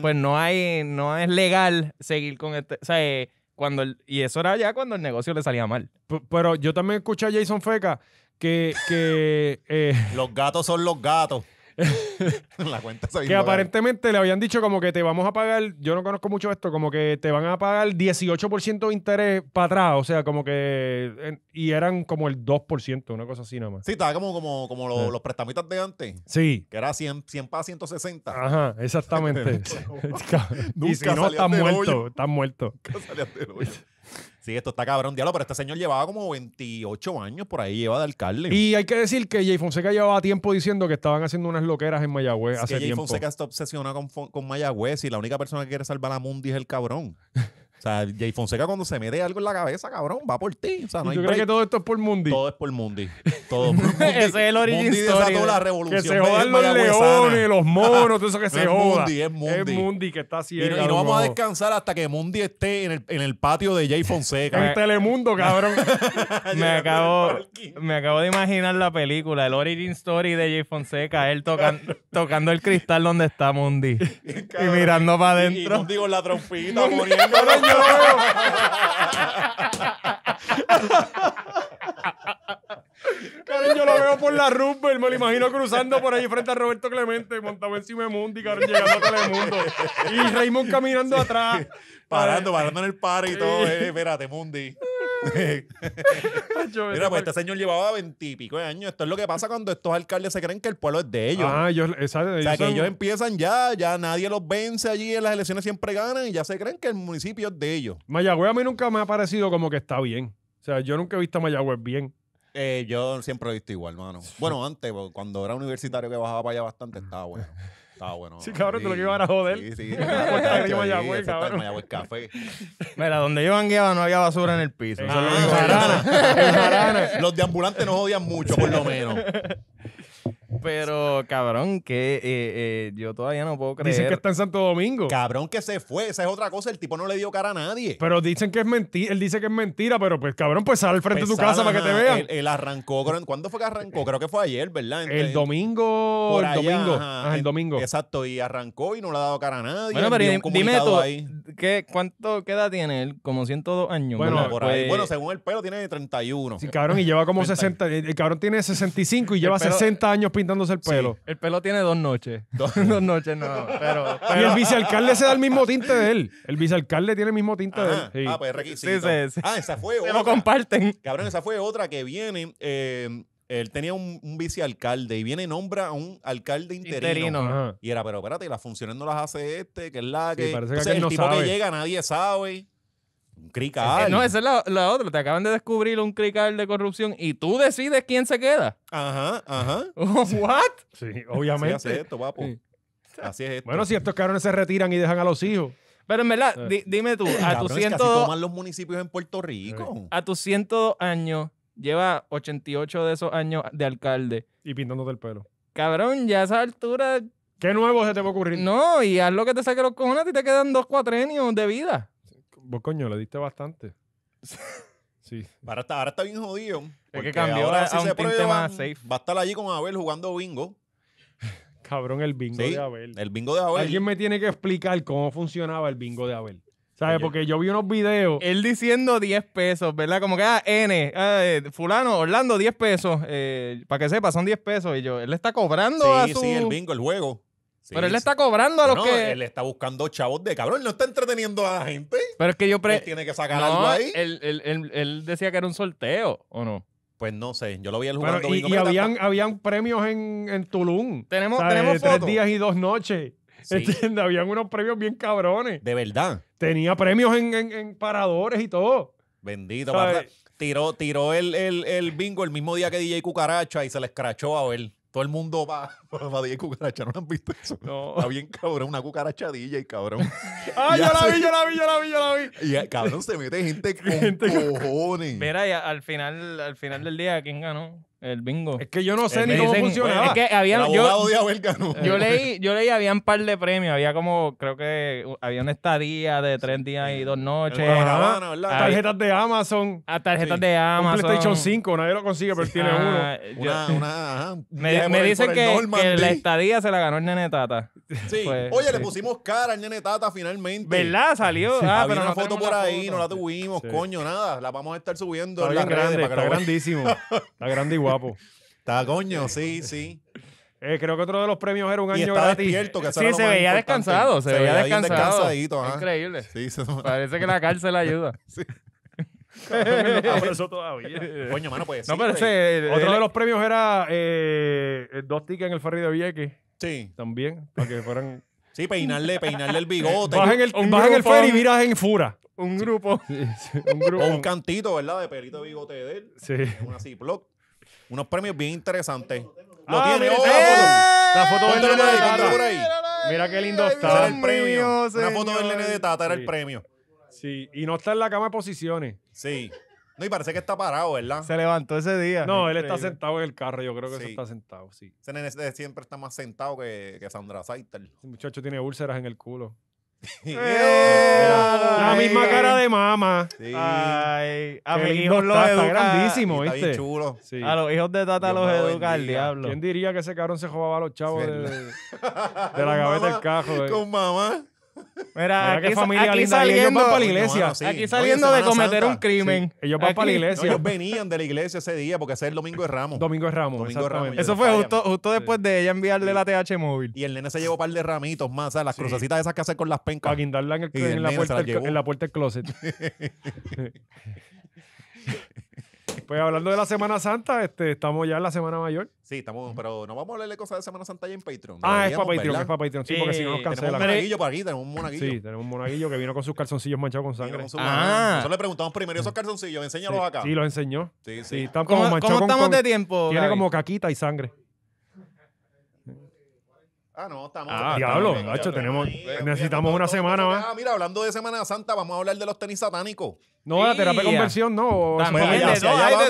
pues no hay, no es legal seguir con este. O sea, eh, cuando y eso era ya cuando el negocio le salía mal. pero yo también escuché a Jason Feca que... que eh, los gatos son los gatos. *laughs* la cuenta Que aparentemente le habían dicho como que te vamos a pagar, yo no conozco mucho esto, como que te van a pagar 18% de interés para atrás, o sea, como que... y eran como el 2%, una cosa así nada más. Sí, estaba como, como, como ah. los, prestamitas de antes, Sí. que era 100, 100 para 160. Ajá, exactamente. *laughs* *laughs* y si no, muerto, está muerto. Salías esto está cabrón, diablo, pero este señor llevaba como 28 años por ahí, lleva de alcalde. Y hay que decir que Jay Fonseca llevaba tiempo diciendo que estaban haciendo unas loqueras en Mayagüez hace Jay Fonseca está obsesionado con, con Mayagüez y la única persona que quiere salvar a Mundi es el cabrón. *laughs* O sea, Jay Fonseca cuando se mete algo en la cabeza, cabrón, va por ti. O sea, no Yo creo que todo esto es por Mundi. Todo es por Mundi. Todo por *laughs* Mundi. Ese es el origin Mundi story. toda la revolución. Que se jodan los leones, los *laughs* monos, todo eso que se es Mundi, es Mundi. Es Mundi que está haciendo. Y, no vamos a descansar hasta que Mundi esté en el, en el patio de Jay Fonseca. en Telemundo, cabrón. *laughs* me, acabo, me acabo de imaginar la película, el origin story de Jay Fonseca, él tocando el cristal donde está Mundi. y mirando para adentro. Y, Mundi con la trompita yo lo veo por la y me lo imagino cruzando por ahí frente a Roberto Clemente, montado encima de Mundi, llegando a Telemundo. Y Raymond caminando atrás. Parando, parando en el par y todo, eh, espérate, Mundi. Mira, pues este señor llevaba veintipico de años. Esto es lo que pasa cuando estos alcaldes se creen que el pueblo es de ellos. Ah, ellos, O sea, ellos empiezan ya, ya nadie los vence allí, en las elecciones siempre ganan y ya se creen que el municipio es de ellos. Mayagüez a mí nunca me ha parecido como que está bien. O sea, yo nunca he visto a Mayagüez bien. Eh, yo siempre he visto igual, mano. Bueno, antes, cuando era universitario que bajaba para allá bastante, estaba bueno. Estaba ah, bueno. Sí, cabrón, te lo que iban a joder. Sí, sí. *laughs* café. Mira, donde yo guiaba no había basura en el piso. Eso es lo *laughs* Jarana. Los deambulantes no jodían mucho, por lo menos. *laughs* Pero, cabrón, que eh, eh, yo todavía no puedo creer. Dicen que está en Santo Domingo. Cabrón, que se fue. Esa es otra cosa. El tipo no le dio cara a nadie. Pero dicen que es mentira. Él dice que es mentira, pero pues, cabrón, pues sal al frente de tu pues casa para que te vean. Él, arrancó. ¿Cuándo fue que arrancó? Creo que fue ayer, ¿verdad? el domingo. el domingo. el domingo. Exacto. Y arrancó y no le ha dado cara a nadie. Bueno, pero dime tú. ¿qué, ¿Cuánto queda tiene él? Como 102 años. Pues bueno, según el pelo tiene 31. Sí, cabrón, y lleva como 60. El cabrón tiene 65 y lleva 60 años pintándose el pelo. el pelo tiene dos noches. *laughs* Dos, noches, no. Pero, Y el vicealcalde se da el mismo *laughs* tinte de él. El vicealcalde tiene el mismo tinte de él. Ah, pues requisito. ah, esa fue lo comparten. Cabrón, esa fue otra que viene. Eh, él tenía un, vicealcalde y viene y nombra a un alcalde interino. Y era, pero espérate, las funciones no las hace este, que es la que. parece el tipo que llega nadie sabe. Un crical. no, esa es la, la, otra. Te acaban de descubrir un crical de corrupción y tú decides quién se queda. Ajá, ajá. *laughs* ¿What? Sí, obviamente. Así es esto, Así es esto. Bueno, si estos cabrones se retiran y dejan a los hijos. Pero en verdad, dime tú, a tus 102... los municipios en Puerto Rico. A tus 102 años, lleva 88 de esos años de alcalde. Y pintándote el pelo. Cabrón, ya a esa altura... ¿Qué nuevo se te va a ocurrir? No, y haz lo que te saque los cojones y te quedan dos cuatrenios de vida vos coño, le diste bastante. *laughs* Sí. Ahora está, bien jodido. Es que cambió ahora, a, un más safe. Va a estar allí con Abel jugando bingo. *laughs* Cabrón, el bingo de Abel. El bingo de Abel. Alguien me tiene que explicar cómo funcionaba el bingo de Abel. ¿Sabes? Porque yo vi unos videos. Él diciendo 10 pesos, ¿verdad? Como que, ah, N, ah, eh, fulano, Orlando, 10 pesos. Eh, para que sepa, son 10 pesos. Y yo, él le está cobrando a su... Sí, el bingo, el juego pero él le está cobrando a los que. Él está buscando chavos de cabrón. no está entreteniendo a la gente. Pero es que yo. Pre... Él tiene que sacar algo ahí. Él, decía que era un sorteo, ¿o no? Pues no sé. Yo lo vi el jugando. Pero, y, habían, habían premios en, Tulum. Tenemos, tenemos tres días y dos noches. Sí. Habían unos premios bien cabrones. De verdad. Tenía premios en, paradores y todo. Bendito. Tiró, tiró el, el bingo el mismo día que DJ Cucaracha y se le escrachó a él. Todo el mundo va, *laughs* a DJ Cucaracha, ¿no lo han visto eso? No. Está bien cabrón, una cucaracha DJ, cabrón. *laughs* ¡Ah, yo la vi, yo la vi, yo la vi, yo la vi! Y eh, cabrón, se mete *laughs* gente con cojones. Mira, y al final, al final del día, ¿quién ganó? El bingo. Es que yo no sé ni cómo funcionaba. Es que había, yo, yo, leí, *laughs* yo leí, había un par de premios. Había como, creo que había una estadía de tres días y dos noches. ¿verdad? tarjetas de Amazon. A ah, tarjetas de Amazon. PlayStation 5, nadie lo consigue, pero tiene uno. Ah, una, *laughs* me, dicen que, que, la estadía se la ganó el nene Tata. Sí. Oye, le pusimos cara al nene Tata finalmente. ¿Verdad? Salió. Ah, pero una no foto por ahí, no la tuvimos, coño, nada. La vamos a estar subiendo en grande. Está grandísimo. *laughs* Está grande igual. Está coño, sí, sí. Eh, creo que otro de los premios era un año gratis. despierto, que sí, se veía descansado, se, veía descansado. descansadito, Increíble. Parece que la cárcel ayuda. *laughs* Sí. *laughs* Ah, pero eso todavía. Coño, mano, pues. No, pero pues. Otro de los premios era eh, dos tickets en el ferry de Vieques Sí, también, para que fueran... sí, peinarle, peinarle el bigote. Bajan el, el ferry y miras en fura. un grupo. un O un cantito, ¿verdad? De pelito de bigote de él. Sí. Una Ziploc unos premios bien interesantes. Lo ah, tiene. Oh, mira, la foto, la foto del nene de Tata. Por ahí. Mira qué lindo está. Era el premio. Una foto del nene de Tata era el premio. Sí, y no está en la cama de posiciones. Sí. No, y parece que está parado, ¿verdad? Se levantó ese día. No, él está sentado en el carro, yo creo que está sentado, sí. siempre está más sentado que, que Sandra Saiter. El muchacho tiene úlceras en el culo. Eh, la misma cara de mamá. a mis hijos los está, grandísimo, ¿viste? chulo. A los hijos de Tata los educa el diablo. ¿Quién diría que ese cabrón se jodaba a los chavos de, de, la cabeza del cajo? Con eh? mamá. Mira, aquí, saliendo- de cometer un crimen. Ellos van para la iglesia. ellos venían de la iglesia ese día porque ese es el domingo de Ramos. Domingo de Ramos. Domingo de Ramos, Eso fue justo, justo después de ella enviarle la TH móvil. Y el nene se llevó un par de ramitos más, o sea, las crucecitas esas que hace con las pencas. Para guindarla en, el- la, puerta en la puerta del closet. *laughs* *laughs* Pues hablando de la Semana Santa, este, estamos ya en la Semana Mayor. Sí, estamos, pero no vamos a hablarle cosas de Semana Santa ya en Patreon. Ah, es para Patreon, es para Patreon, sí, porque si no nos eh, cancela. Tenemos un monaguillo para aquí, tenemos un monaguillo. Sí, tenemos un monaguillo que vino con sus calzoncillos manchados con sangre. ah. Nosotros le preguntamos primero esos calzoncillos, enséñalos acá. Sí, los enseñó. Sí, sí. están como ¿Cómo, estamos de tiempo? Tiene como caquita y sangre. Ah, no, estamos. Ah, diablo, tenemos, necesitamos una semana más. Ah, mira, hablando de Semana Santa, vamos a hablar de los tenis satánicos. No, la terapia de conversión no. También, hay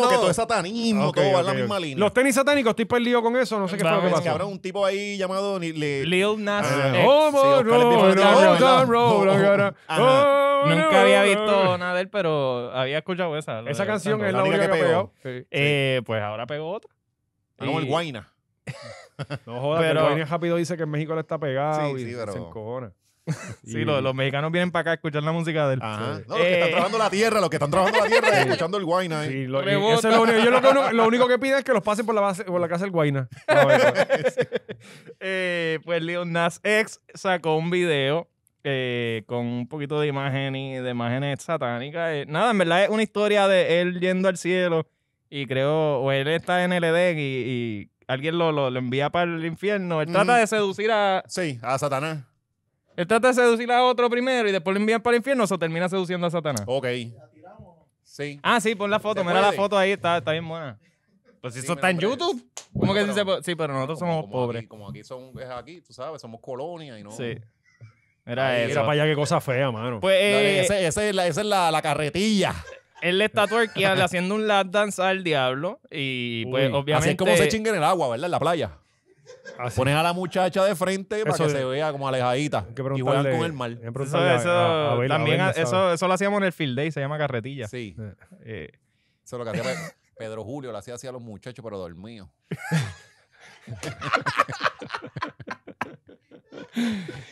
todo, es satanismo, todo va la misma línea. Los tenis satánicos, estoy perdido con eso, no sé qué fue lo que pasó. un tipo ahí llamado Lil Nas ah, oh, Nunca había visto nada de él, pero había escuchado esa. Esa canción es la única que pegó. Eh, pues ahora pegó otra. Ah, no, el Guaina. *laughs* No jodas, pero Guayna Rápido dice que en México le está pegado sí, y sí, pero... se encojona. *laughs* Sí, los, mexicanos vienen para acá a escuchar la música del. Ajá. No, los que están eh. trabajando la tierra, los que están trabajando la tierra, *laughs* escuchando el guayna. Sí, lo, único. Yo lo, que, lo único que es que los pasen por la, base, por la casa del guayna. Eh, pues Leon Nas X sacó un video eh, con un poquito de imagen y de imágenes satánicas. nada, en verdad es una historia de él yendo al cielo y creo, o él está en el EDEC y alguien lo, lo, envía para el infierno. Él trata de seducir a. Sí, a Satanás. Él trata de seducir a otro primero y después lo envían para el infierno, o termina seduciendo a Satanás. Ok. Sí. Ah, sí, pon la foto. Mira la foto ahí, está, está bien buena. Pues si eso está en YouTube. ¿Cómo que sí pero- Sí, pero nosotros somos pobres. como aquí son, es aquí, tú sabes, somos colonia y no. Sí. Mira eso. para allá qué cosa fea, mano. Pues, eh, la- esa es la, la carretilla él le está twerkeando, haciendo un lap dance al diablo. Y pues, obviamente. Así como se en el agua, ¿verdad? En la playa. Ponen a la muchacha de frente para que se vea como alejadita. Igual Y con el mar. Eso, lo hacíamos en el field day, se llama carretilla. Sí. Eh, eh, eso es lo que hacía Pedro Julio, lo hacía así a los muchachos, pero dormido. *laughs*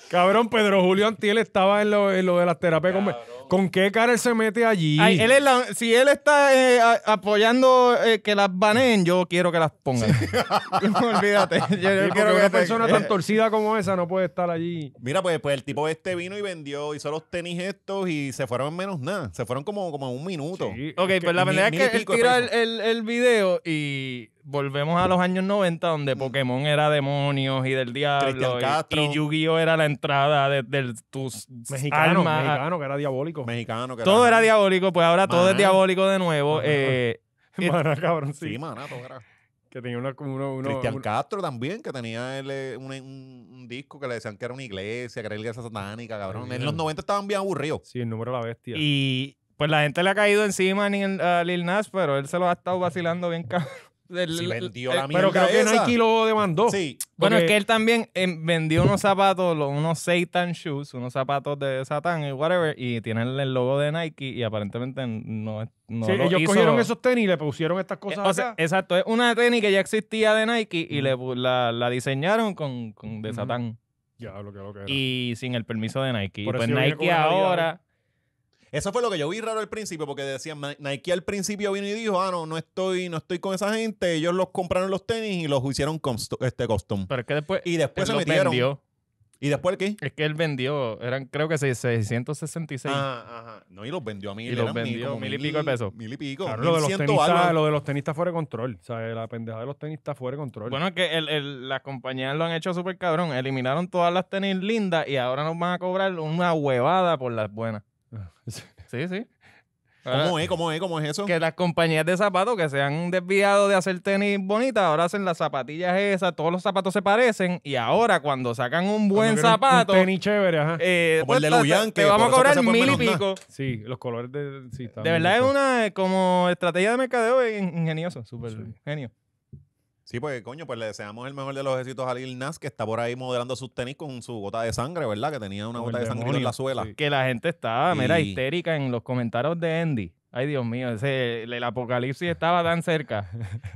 Cabrón, Pedro Julio Antiel estaba en lo, de las terapias ¿Con qué cara él se mete allí? si él está eh, apoyando eh, que las baneen, yo quiero que las pongan. *laughs* Olvídate. Yo, quiero que una persona *laughs* tan torcida como esa no puede estar allí. Mira, pues, pues, el tipo este vino y vendió, hizo los tenis estos y se fueron menos nada. Se fueron como, como un minuto. Ok, pues la verdad es que él tira el, video y volvemos a los años 90 donde mm. Pokémon era demonios y del diablo y- Yu-Gi-Oh era la entrada de, tus mexicanos. mexicano, que era diabólico. Mexicano. Que todo era, diabólico, pues ahora todo es diabólico de nuevo. sí. Cristian Castro también, que tenía eh, un, disco que le decían que era una iglesia, que era iglesia satánica, cabrón. En los 90 estaban bien aburridos. Sí, el número de la bestia. Y pues la gente le ha caído encima a Lil Nas, pero él se lo ha estado vacilando bien cabrón si vendió eh, la Pero creo que Nike lo demandó. Sí. Bueno, es que él también eh, vendió unos zapatos, unos Satan shoes, unos zapatos de Satan y whatever, y tienen el logo de Nike y aparentemente no, no sí, ellos cogieron esos tenis y le pusieron estas cosas eh, Exacto, es una tenis que ya existía de Nike y le, la, la, diseñaron con, de Satan. Ya, lo que, lo que era. Y sin el permiso de Nike. pues Nike ahora... Eso fue lo que yo vi raro al principio, porque decían, Nike al principio vino y dijo, ah, no, no estoy, no estoy con esa gente, ellos los compraron los tenis y los hicieron este custom. Pero es que después, y después se metieron. Vendió. ¿Y después qué? Es que él vendió, eran creo que 666. Ah, ajá. No, y los vendió a mil. Y los vendió mil, y pico de pesos. Mil y pico. lo, de los tenistas, fuera de control. O sea, la pendejada de los tenistas fuera de control. Bueno, es que el, las compañías lo han hecho súper cabrón. Eliminaron todas las tenis lindas y ahora nos van a cobrar una huevada por las buenas. *laughs* Sí, sí. ¿Cómo es? ¿Cómo es? ¿Cómo es eso? Que las compañías de zapatos que se han desviado de hacer tenis bonitas, ahora hacen las zapatillas esas, todos los zapatos se parecen y ahora cuando sacan un buen zapato... Un, tenis chévere, ajá. Eh, el pues, de Te vamos a cobrar mil y pico. Sí, los colores de... Sí, de verdad es una como estrategia de mercadeo Ingeniosa, súper genio. Sí, pues coño, pues le deseamos el mejor de los éxitos a Lil Nas, que está por ahí modelando sus tenis con su gota de sangre, ¿verdad? Que tenía una gota de sangre en la suela. Que la gente estaba, mira, histérica en los comentarios de Andy. Ay, Dios mío, ese, el, apocalipsis estaba tan cerca.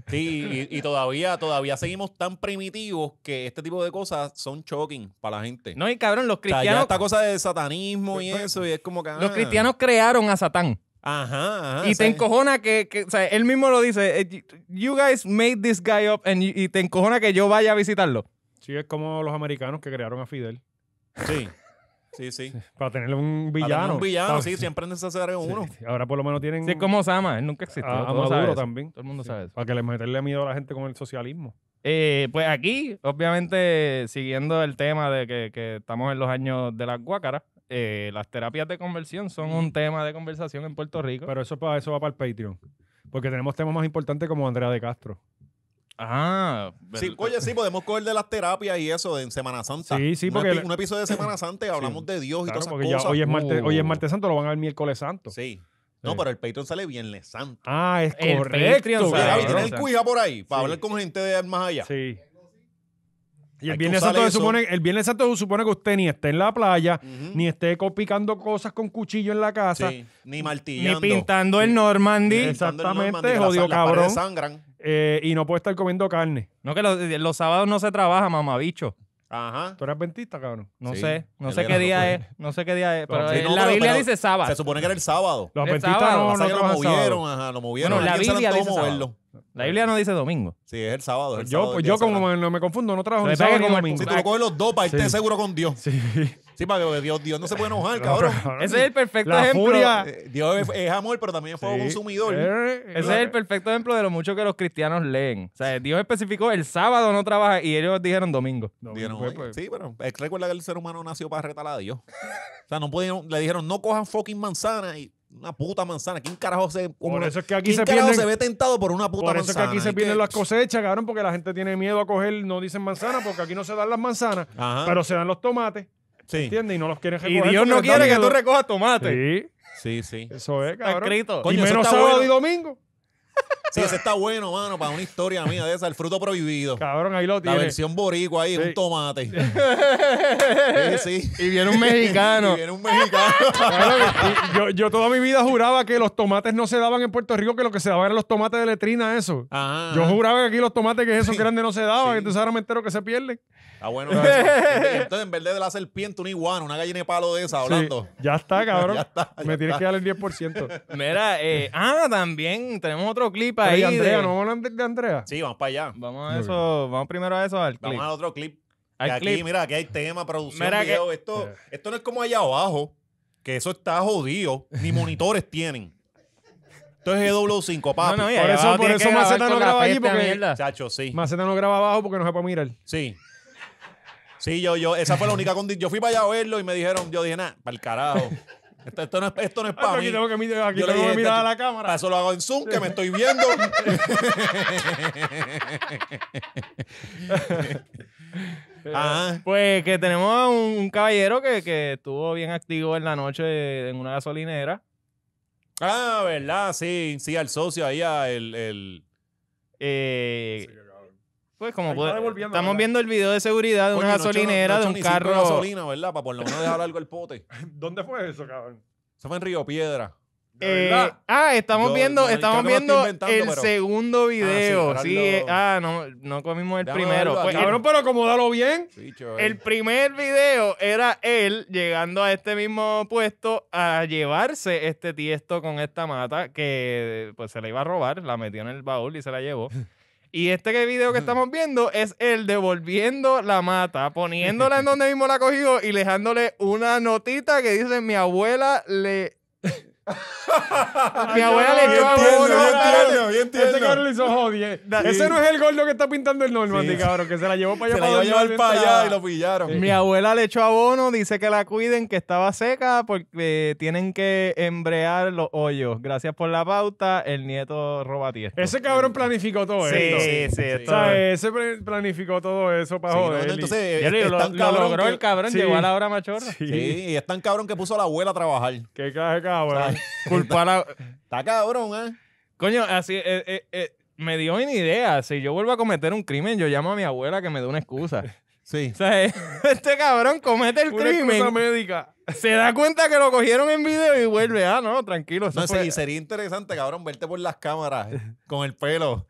Sí, *laughs* y, todavía, todavía seguimos tan primitivos que este tipo de cosas son shocking para la gente. No, y cabrón, los cristianos. esta cosa de satanismo pues, y pues, eso, y es como que. los ah. cristianos crearon a Satán. Ajá, ajá. y te encojona que, que, o sea, él mismo lo dice, eh, you guys made this guy up and y te encojona que yo vaya a visitarlo. Sí, es como los americanos que crearon a Fidel. Sí. Sí, sí. Para tenerle un villano. Para un villano, sí, siempre necesario uno. Ahora por lo menos tienen. Sí, como Sama, él nunca existió. A, ah, Duro también. Todo el mundo sabe eso. Para que le meterle miedo a la gente con el socialismo. Eh, pues aquí, obviamente, siguiendo el tema de que, que estamos en los años de las guácaras, eh, las terapias de conversión son un tema de conversación en Puerto Rico. Pero eso, eso va para el Patreon. Porque tenemos temas más importantes como Andrea de Castro. Ah, oye, sí, podemos coger de las terapias y eso en Semana Santa. Sí, sí, porque. un, episodio de Semana Santa hablamos de Dios y todas esas cosas. Ya hoy, es martes, hoy es uh. martes santo, lo van a ver miércoles santo. Sí. No, pero el Patreon sale Viernes Santo. Ah, es correcto. Patreon, tiene el cuija por ahí para hablar con gente de más allá. Sí. Y el Viernes Santo, supone, el Viernes Santo supone que usted ni esté en la playa, ni esté picando cosas con cuchillo en la casa, ni martillando, ni pintando el Normandy. Exactamente, jodido cabrón. Eh, y no puede estar comiendo carne. No, que los, los sábados no se trabaja, mamabicho. Ajá. ¿Tú eres adventista, cabrón? No sé. No sé qué día es. No sé qué día es. Pero la Biblia dice sábado. Se supone que era el sábado. Los adventistas no, no, lo movieron. Sábado. Ajá, lo movieron. Bueno, la Biblia dice Sábado. La Biblia no dice domingo. Sí, es el sábado. yo, pues como me, no me confundo, no trabajo el sábado ni domingo. Si tú lo coges los dos para irte seguro con Dios. Sí. Sí, para que Dios, Dios no se puede enojar, *laughs* cabrón. Ese es el perfecto la ejemplo. Furia. Eh, Dios es, amor, pero también es fuego consumidor. Eh, Ese es el perfecto ejemplo de lo mucho que los cristianos leen. O sea, Dios especificó el sábado no trabaja y ellos dijeron domingo. Pues, pues. sí, pero recuerda que el ser humano nació para retalar a Dios. o sea, no pudieron, le dijeron no cojan fucking manzana y una puta manzana. ¿Quién carajo se, por eso es que aquí se, pierden, se ve tentado por una puta manzana? Por eso es que aquí se pierden las cosechas, cabrón, porque la gente tiene miedo a coger, no dicen manzana, porque aquí no se dan las manzanas, pero se dan los tomates. Sí. ¿Entiendes? Y no los quieren recoger. Y Dios no quiere que tú recojas tomates. Sí. Sí, sí. Eso es, cabrón. y menos sábado y domingo. Sí, ese está bueno, mano, para una historia mía de esa, el fruto prohibido. Cabrón, ahí lo tiene. La versión boricua ahí, un tomate. *laughs* sí. Y viene un mexicano. y viene un mexicano. *laughs* yo, yo, toda mi vida juraba que los tomates no se daban en Puerto Rico, que lo que se daban eran los tomates de letrina, eso. yo juraba que aquí los tomates que esos grandes no se daban, entonces ahora me entero que se pierden. Ah, bueno. *laughs* Entonces, en vez de la serpiente, una iguana, una gallina de palo de esa, hablando. ya está, cabrón. está, me tienes que dar el 10%. Mira, eh, ah, también tenemos otro otro clip ahí. Andrea, ¿no vamos a hablar de- Andrea? Sí, vamos para allá. Vamos a eso, vamos primero a eso al clip. Vamos al otro clip. aquí, mira, aquí hay tema, producción, Esto, eh. esto no es como allá abajo, que eso está jodido. Ni *laughs* monitores tienen. Esto es GW5, e papi. Por eso- por eso Maceta no graba allí, porque- Chacho, sí. Maceta no graba abajo porque no se puede mirar. Sí. Sí, yo, yo, esa fue la única condición. Yo fui para allá a verlo y me dijeron, yo dije, nada, para el carajo. *laughs* Esto, no, es, esto no es ah, para mí. Aquí tengo que mirar, mirar a la cámara. eso lo hago en Zoom, que me estoy viendo. *laughs* Ah. Pues que tenemos a un, caballero que, que estuvo bien activo en la noche en una gasolinera. Ah, ¿verdad? Sí, sí, al socio ahí, al... El... Eh, pues como estamos viendo el video de seguridad de una gasolinera, de un carro. gasolina, Para por lo menos dejar algo el pote. *laughs* ¿Dónde fue eso, cabrón? Eso fue en Río Piedra. Eh, ah, estamos viendo, estamos viendo el segundo ah, video. Eh, ah, no, no comimos el primero. Pues. cabrón, pero acomodarlo bien. el primer video era él llegando a este mismo puesto a llevarse este tiesto con esta mata que pues se la iba a robar, la metió en el baúl y se la llevó. *laughs* Y este video que estamos viendo es el devolviendo la mata, poniéndola en donde mismo la cogió y dejándole una notita que dice: Mi abuela le mi abuela le echó abono. Ese cabrón le hizo joder. Ese no es el gordo que está pintando el norma sí. cabrón, que se la llevó para allá. para allá y lo pillaron. Mi abuela le echó abono, dice que la cuiden, que estaba seca porque eh, tienen que embrear los hoyos. Gracias por la pauta, el nieto roba tierra. Ese cabrón planificó todo sí, Sí, sí, O sea, ese planificó todo eso para joder. entonces, lo, logró el cabrón, llegó a la hora machorra. Sí. y es tan cabrón que puso a la abuela a trabajar. Qué cabrón. *laughs* culpar, Está cabrón, ¿eh? Coño, así, eh, eh, eh, me dio una idea. Si yo vuelvo a cometer un crimen, yo llamo a mi abuela que me dé una excusa. *laughs* Sí. *laughs* este cabrón comete el crimen. médica. Se da cuenta que lo cogieron en video y vuelve. Ah, no, tranquilo. sería interesante, cabrón, verte por las cámaras con el pelo.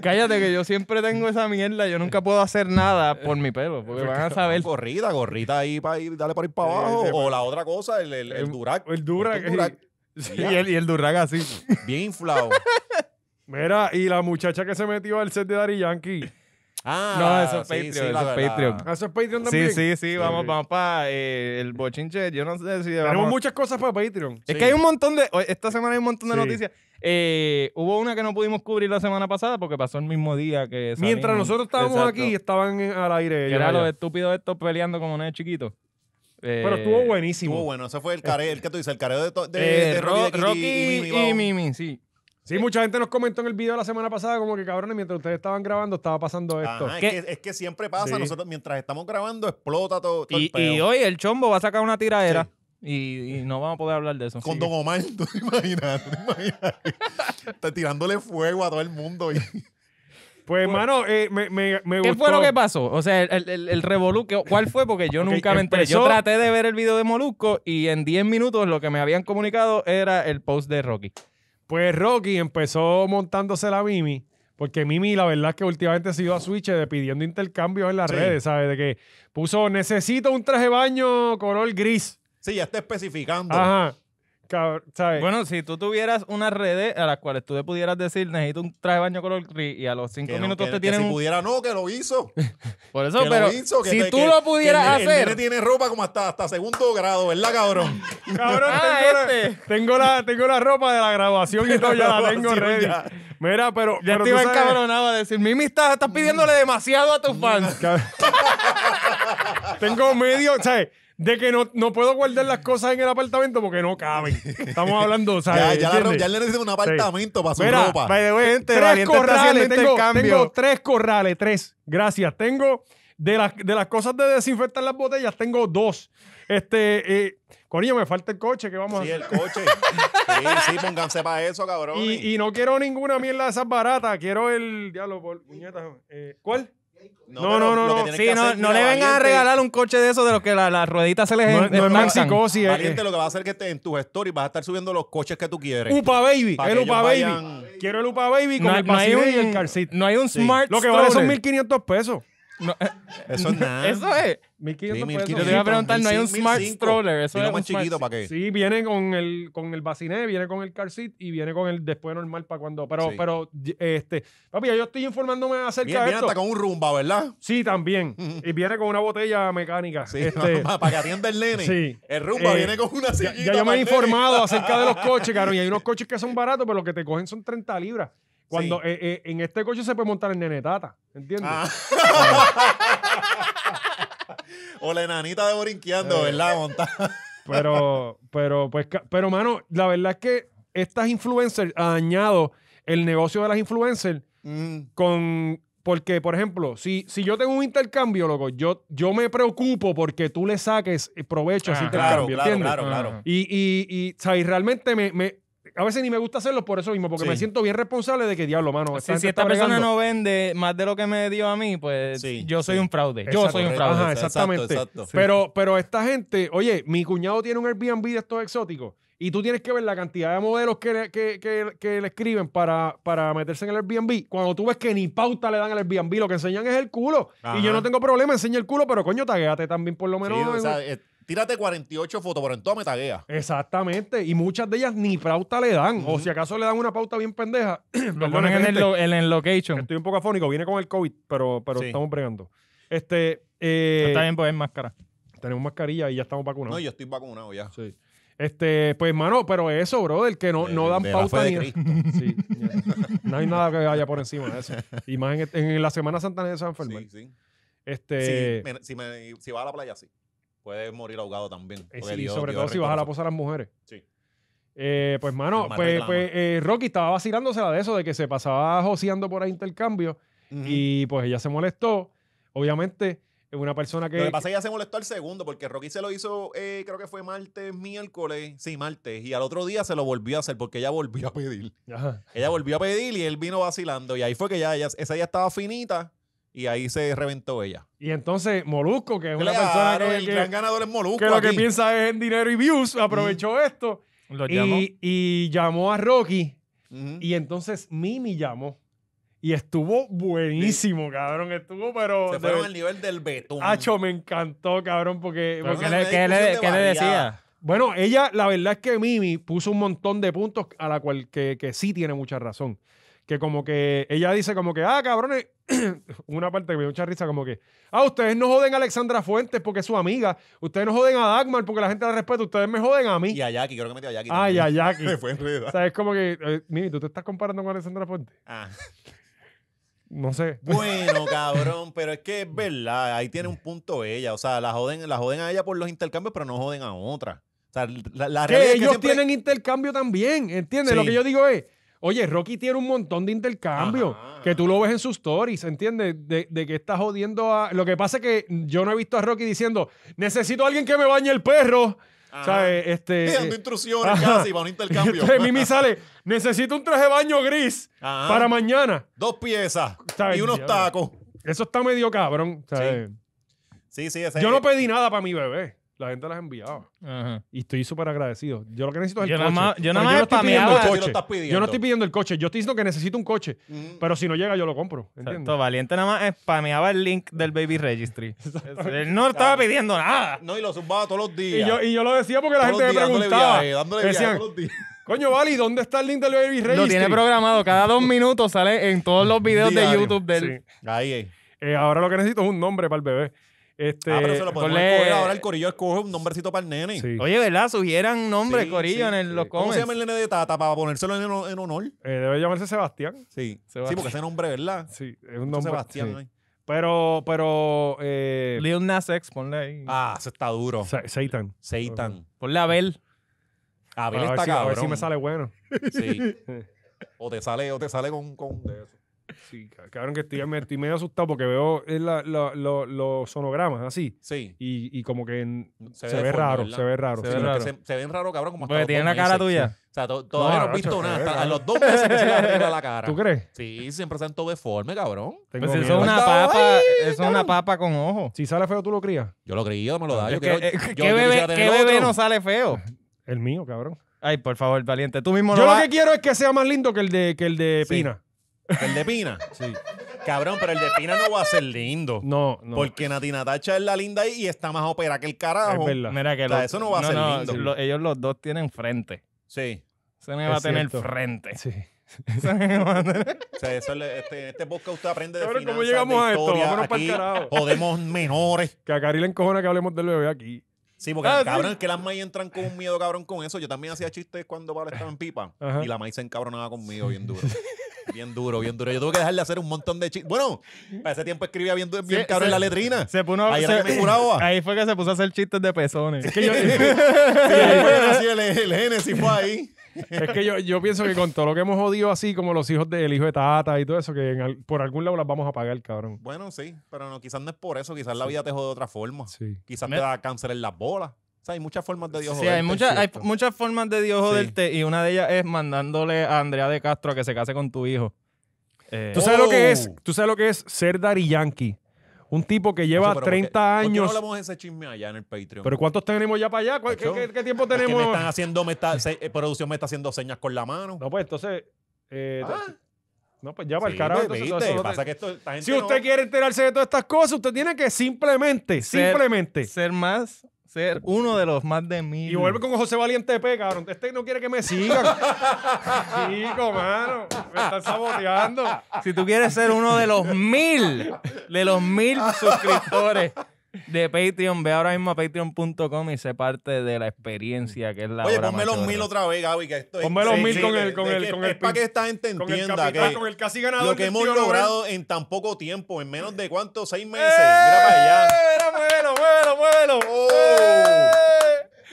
Cállate que yo siempre tengo esa mierda, yo nunca puedo hacer nada por mi pelo, porque van a saber. Gorrita, gorrita ahí para ir, dale para ir para abajo. o pues. la otra cosa, el, el, el El y, el, y así. Bien inflado. *laughs* Mira, y la muchacha que se metió al set de Dari Yankee. Ah, no, eso es Patreon. Ah, eso, es Patreon. Sí, sí, sí. Vamos, vamos para eh, el bochinche. Yo no sé si. Vamos... Tenemos muchas cosas para Patreon. Es que hay un montón de. Esta semana hay un montón de noticias. Eh, hubo una que no pudimos cubrir la semana pasada porque pasó el mismo día que. Mientras nosotros estábamos aquí, estaban al aire. era lo estúpido estos peleando como no chiquitos. Eh, pero estuvo buenísimo. Estuvo bueno. Ese fue el careo, el que tú dices, el careo de, eh, Rocky, y Mimi, sí. Sí, eh, mucha gente nos comentó en el video la semana pasada como que cabrones, mientras ustedes estaban grabando estaba pasando esto. es, que, siempre pasa, nosotros mientras estamos grabando explota todo, y, el y hoy el chombo va a sacar una tiradera. Y, no vamos a poder hablar de eso. Con Don Omar, *laughs* tú te imaginas, Está tirándole fuego a todo el mundo. Pues, hermano, eh, me, me, ¿Qué fue lo que pasó? O sea, el, el, ¿cuál fue? Porque yo *laughs* nunca me enteré. Yo traté de ver el video de Molusco y en 10 minutos lo que me habían comunicado era el post de Rocky. Pues Rocky empezó montándose la Mimi. Porque Mimi, la verdad es que últimamente se ido a Switch eh, de pidiendo intercambios en las redes, ¿sabes? De que puso, necesito un traje de baño color gris. Sí, ya está especificando. Ajá. Bueno, si tú tuvieras unas redes a las cuales tú le pudieras decir, necesito un traje de baño color gris y a los cinco minutos te tienen. Que si pudiera, no, que lo hizo. *laughs* Por eso, pero. si tú lo pudieras hacer. El tiene ropa como hasta, hasta segundo grado, ¿verdad, cabrón? *laughs* cabrón, ah, este. tengo, la, tengo, la, ropa de la grabación y todo, ya la *laughs* tengo ready. Mira, pero. Ya te iba encabronado a decir, Mimi, estás, pidiéndole demasiado a tus mm, fans. tengo medio, ¿sabes? de que no, no puedo guardar las cosas en el apartamento porque no caben. Estamos hablando, ¿sabes? *laughs* ya, ya, le necesito un apartamento para su ropa. Pero, gente, tres corrales, tengo, tres corrales, tres. Gracias. Tengo de las, de las cosas de desinfectar las botellas, tengo dos. Este, eh, ello me falta el coche, que vamos a hacer? el coche. *laughs* sí, sí, pónganse para eso, cabrón. Y, no quiero ninguna mierda de esas baratas, quiero el. Diablo, por, puñetas. Eh, ¿Cuál? No, no, no, no. no. le vengan a regalar un coche de eso de los que las rueditas se les No, no es eh, la Valiente, eh. lo que va a hacer que esté en tus stories vas a estar subiendo los coches que tú quieres. Upa Baby, el Upa Baby. Quiero el Upa Baby con el hay y el no hay un smart Lo que vale son 1.500 pesos. Eh, eh, eso es nada. Eso es. Yo te iba a preguntar, ¿no hay un smart stroller? Eso es chiquito para qué? Sí, viene con el, con viene con el car seat y viene con el después normal para cuando. Pero, pero, este, papi, yo estoy informándome acerca de viene Viene hasta con un rumba, ¿verdad? Sí, también. *laughs* Y viene con una botella mecánica. Sí, este... *laughs* para que atienda el nene. El rumba eh, viene con una Ya, me he informado acerca de los *laughs* coches, caro. Y hay unos coches que son baratos, pero los que te cogen son 30 libras. Cuando eh, eh, en este coche se puede montar el nenetata, ¿entiendes? Ah. *laughs* o la enanita de borinqueando, eh. ¿verdad? *laughs* pero, pero, pues, pero, mano, la verdad es que estas influencers han dañado el negocio de las influencers mm. con. Porque, por ejemplo, si, si yo tengo un intercambio, loco, yo, yo me preocupo porque tú le saques provecho a ese ah, intercambio. Claro, claro, claro, claro. Y, y, y, o y realmente me a veces ni me gusta hacerlo por eso mismo, porque me siento bien responsable de que, diablo, mano. si esta persona no vende más de lo que me dio a mí, pues yo soy un fraude. yo soy un fraude. Ajá, exactamente. Pero, pero esta gente, oye, mi cuñado tiene un Airbnb de estos exóticos. Y tú tienes que ver la cantidad de modelos que le, escriben para, para, meterse en el Airbnb. Cuando tú ves que ni pauta le dan al Airbnb, lo que enseñan es el culo. Y yo no tengo problema, enseña el culo, pero coño, taguéate también por lo menos tírate 48 fotos, por en toda me taguea. Exactamente. Y muchas de ellas ni pauta le dan. O si acaso le dan una pauta bien pendeja. *clears throat* Lo ponen en el, location. Estoy un poco afónico, viene con el COVID, pero, pero estamos bregando. Este, eh, Está bien pues, máscara. tenemos mascarilla y ya estamos vacunados. No, yo estoy vacunado ya. Sí. Este, pues, mano, pero eso, bro, brother, que no, no dan de pauta *laughs* Sí, No hay nada que vaya por encima de eso. Y más en, la Semana Santa de San Fermín. Sí, sí. Este, Si, me- a la playa, sí puede morir ahogado también. Eh, sobre todo si vas a la posa a las mujeres. Sí. Eh, pues, mano, pues, pues, eh, Rocky estaba vacilándosela de eso, de que se pasaba joseando por ahí intercambio. Y pues ella se molestó. Obviamente, es una persona que. Lo que pasa es que ella se molestó al segundo, porque Rocky se lo hizo, creo que fue martes, miércoles. Sí, martes. Y al otro día se lo volvió a hacer porque ella volvió a pedir. Ella volvió a pedir y él vino vacilando. Y ahí fue que ya ella, esa ya estaba finita y ahí se reventó ella. Y entonces Molusco, que es persona que, gran ganador en Molusco que lo que piensa es en dinero y views, aprovechó esto y, llamó. a Rocky. Y entonces Mimi llamó. Y estuvo buenísimo, cabrón. Estuvo, pero. Se fueron al nivel del betún. Acho, me encantó, cabrón, porque. ¿Qué, le, decía? Bueno, ella, la verdad es que Mimi puso un montón de puntos a la cual que, que sí tiene mucha razón que como que ella dice como que, ah, cabrones, *clears throat* una parte que me dio mucha risa como que, ah, ustedes no joden a Alexandra Fuentes porque es su amiga, ustedes no joden a Dagmar porque la gente la respeta, ustedes me joden a mí. Y a Jackie, creo que metió a Jackie. Ah, y a Jackie. *laughs* O sea, es como que, eh, Mire, ¿tú te estás comparando con Alexandra Fuentes? Ah. No sé. *laughs* Bueno, cabrón, pero es que es verdad, ahí tiene un punto ella, o sea, la joden, la joden a ella por los intercambios, pero no joden a otra. O sea, la, que ellos tienen intercambio también, ¿entiendes? Lo que yo digo es Oye, Rocky tiene un montón de intercambio que tú lo ves en sus stories, ¿entiendes? De, que está jodiendo a. Lo que pasa es que yo no he visto a Rocky diciendo: Necesito a alguien que me bañe el perro. ¿Sabes? Este, *laughs* dando eh, instrucciones un intercambio. Mimi sale, necesito un traje de baño gris para mañana. Dos piezas y unos tacos. Eso está medio cabrón. Sí, sí, sí Yo no pedí nada para mi bebé la gente las enviaba. Ajá. Y estoy súper agradecido. Yo lo que necesito es el coche. Nada yo nada yo no estoy pidiendo el coche. Yo estoy diciendo que necesito un coche. Mm. Pero si no llega, yo lo compro. ¿entiendes? Valiente nada más spameaba el link del *laughs* Baby Registry. Él no estaba pidiendo nada. No, y lo subaba todos los días. Y yo, y yo lo decía porque la gente me preguntaba. Dándole los días. Coño, Vali, ¿dónde está el link del Baby Registry? Lo tiene programado. Cada dos minutos sale en todos los videos de YouTube del. Ahí, ahí. Eh, ahora lo que necesito es un nombre para el bebé. Este, ah, pero se lo podemos escoger ahora. El corillo escoge un nombrecito para el nene. Oye, ¿verdad? Sugieran nombre, corillo, en el, los cómics. ¿Cómo se llama el nene de Tata para ponérselo en, honor? Eh, debe llamarse Sebastián. Sí. Sí, porque ese nombre, ¿verdad? Sí, es un nombre. Sebastián, Pero, pero. Eh, Lil Nas X, ponle ahí. Ah, eso está duro. Seitan. Seitan. Ponle Abel. Abel está si, A ver si me sale bueno. Sí. o te sale, o te sale con, con de Sí, cabrón, que estoy, medio asustado porque veo eh, los sonogramas así. Sí. Y, como que se, ve raro, se, ve raro, se ve raro, ven raro, cabrón, como Porque tiene la cara tuya. O sea, todavía no, he visto nada. a los dos meses que se le la cara. *laughs* ¿Tú crees? Sí, siempre están todos deforme, cabrón. Pues eso es una papa, es una papa con ojo. Si sale feo, tú lo crías. Yo lo crío, me lo da. ¿Qué, bebé, ¿qué no sale feo? El mío, cabrón. Ay, por favor, valiente. Tú mismo no Yo lo que quiero es que sea más lindo que el de, Pina. El de Pina. Sí. Cabrón, pero el de Pina no va a ser lindo. No, no. Porque Nati Natacha es la linda ahí y está más opera que el carajo. Es verdad. Mira que O sea, eso no va a ser lindo. ellos los dos tienen frente. Sí. Se me *laughs* va a tener frente. Sí. Ese va a tener- O sea, eso es le- este, este usted aprende de finanzas, ¿cómo llegamos a esto? historia. Aquí carajo. jodemos menores. Que a Cari le encojona que hablemos del bebé aquí. Sí, porque ah, cabrón, es que las maíz entran con un miedo cabrón con eso. Yo también hacía chistes cuando Pablo estaba en pipa y la maíz se encabronaba conmigo bien duro. *laughs* bien duro, bien duro. Yo tuve que dejarle hacer un montón de chistes. Bueno, para ese tiempo escribía bien, bien cabrón en la letrina. Se puso, ahí, se, ahí fue que se puso a hacer chistes de pezones. Es que yo, *laughs* *laughs* el, génesis, fue ahí. Es que yo, pienso que con todo lo que hemos jodido así, como los hijos del hijo de Tata y todo eso, que por algún lado las vamos a pagar, cabrón. Bueno, sí, pero no, quizás no es por eso, quizás la vida te jode de otra forma. Sí. Quizás te da cáncer en las bolas hay muchas formas de Dios joderte. Sí, hay, muchas formas de Dios joderte y una de ellas es mandándole a Andrea de Castro a que se case con tu hijo. Eh, ¿Tú, sabes lo que es, oh. ¿Tú sabes lo que es ser Daddy Yankee? Un tipo que lleva 30 años. ¿por hablamos de ese chisme allá en el Patreon. Pero ¿cuántos tenemos ya para allá? ¿Qué, qué, tiempo tenemos? me están haciendo, me eh, producción me está haciendo señas con la mano. No, pues entonces. Eh, ah. No, pues ya va el carajo. si usted quiere enterarse de todas estas cosas, usted tiene que simplemente, simplemente. Ser más ser uno de los más de mil. Y vuelve con José Valiente P, cabrón. Este no quiere que me siga. *laughs* Chico, mano. Me están saboteando. Si tú quieres ser uno de los mil, de los mil *laughs* suscriptores de Patreon, ve ahora mismo a patreon.com y sé parte de la experiencia que es la Oye, ponmelo ponme los mil otra vez, Gaby, que esto Ponme los mil con de, el... Con el, con es para que esta gente entienda que ah, con el casi ganador lo que hemos logrado en tan poco tiempo, en menos de, ¿cuánto? ¿Seis meses? Mira ¡Eh! para allá. ¡Muévelo, muévelo, muévelo! muévelo oh.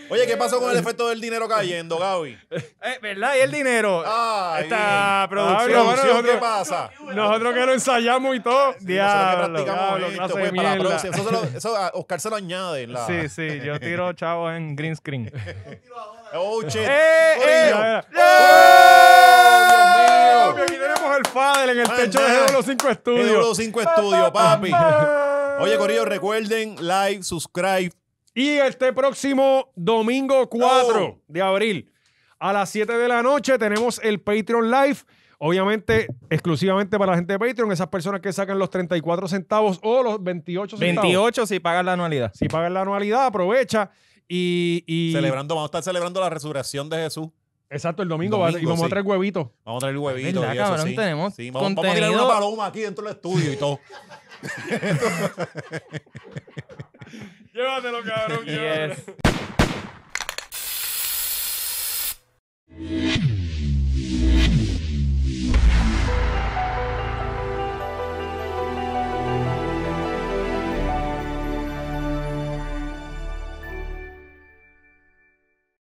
Oye, ¿qué pasó con el efecto del dinero cayendo, Gaby? Eh, ¿Verdad? ¿Y el dinero? Ah, Esta producción, ¿qué pasa? Nosotros que lo ensayamos y todo. Sí, Diablo, nosotros practicamos pues, para la Eso, eso Oscar se lo añade. La... Sí, sí, yo tiro chavos en green screen. *laughs* ¡Oh, shit! ¡Eh, eh! Oh, eh Dios eh, mío! Aquí tenemos el Fadel en el techo de los 5 Estudios. los 5 estudios, papi. *laughs* Oye, Corillo, recuerden, like, subscribe y este próximo domingo 4 de abril a las 7 de la noche tenemos el Patreon Live. Obviamente, exclusivamente para la gente de Patreon, esas personas que sacan los 34 centavos o los 28 centavos. 28 si pagan la anualidad. Si pagan la anualidad, aprovecha y... Celebrando, vamos a estar celebrando la resurrección de Jesús. Exacto, el domingo, y vamos a traer huevitos. Vamos a traer pues huevitos. sí. vamos, vamos, a tirar una paloma aquí dentro del estudio y todo. *laughs* *laughs* Llévatelo, cabrón. Yes. Llévatelo.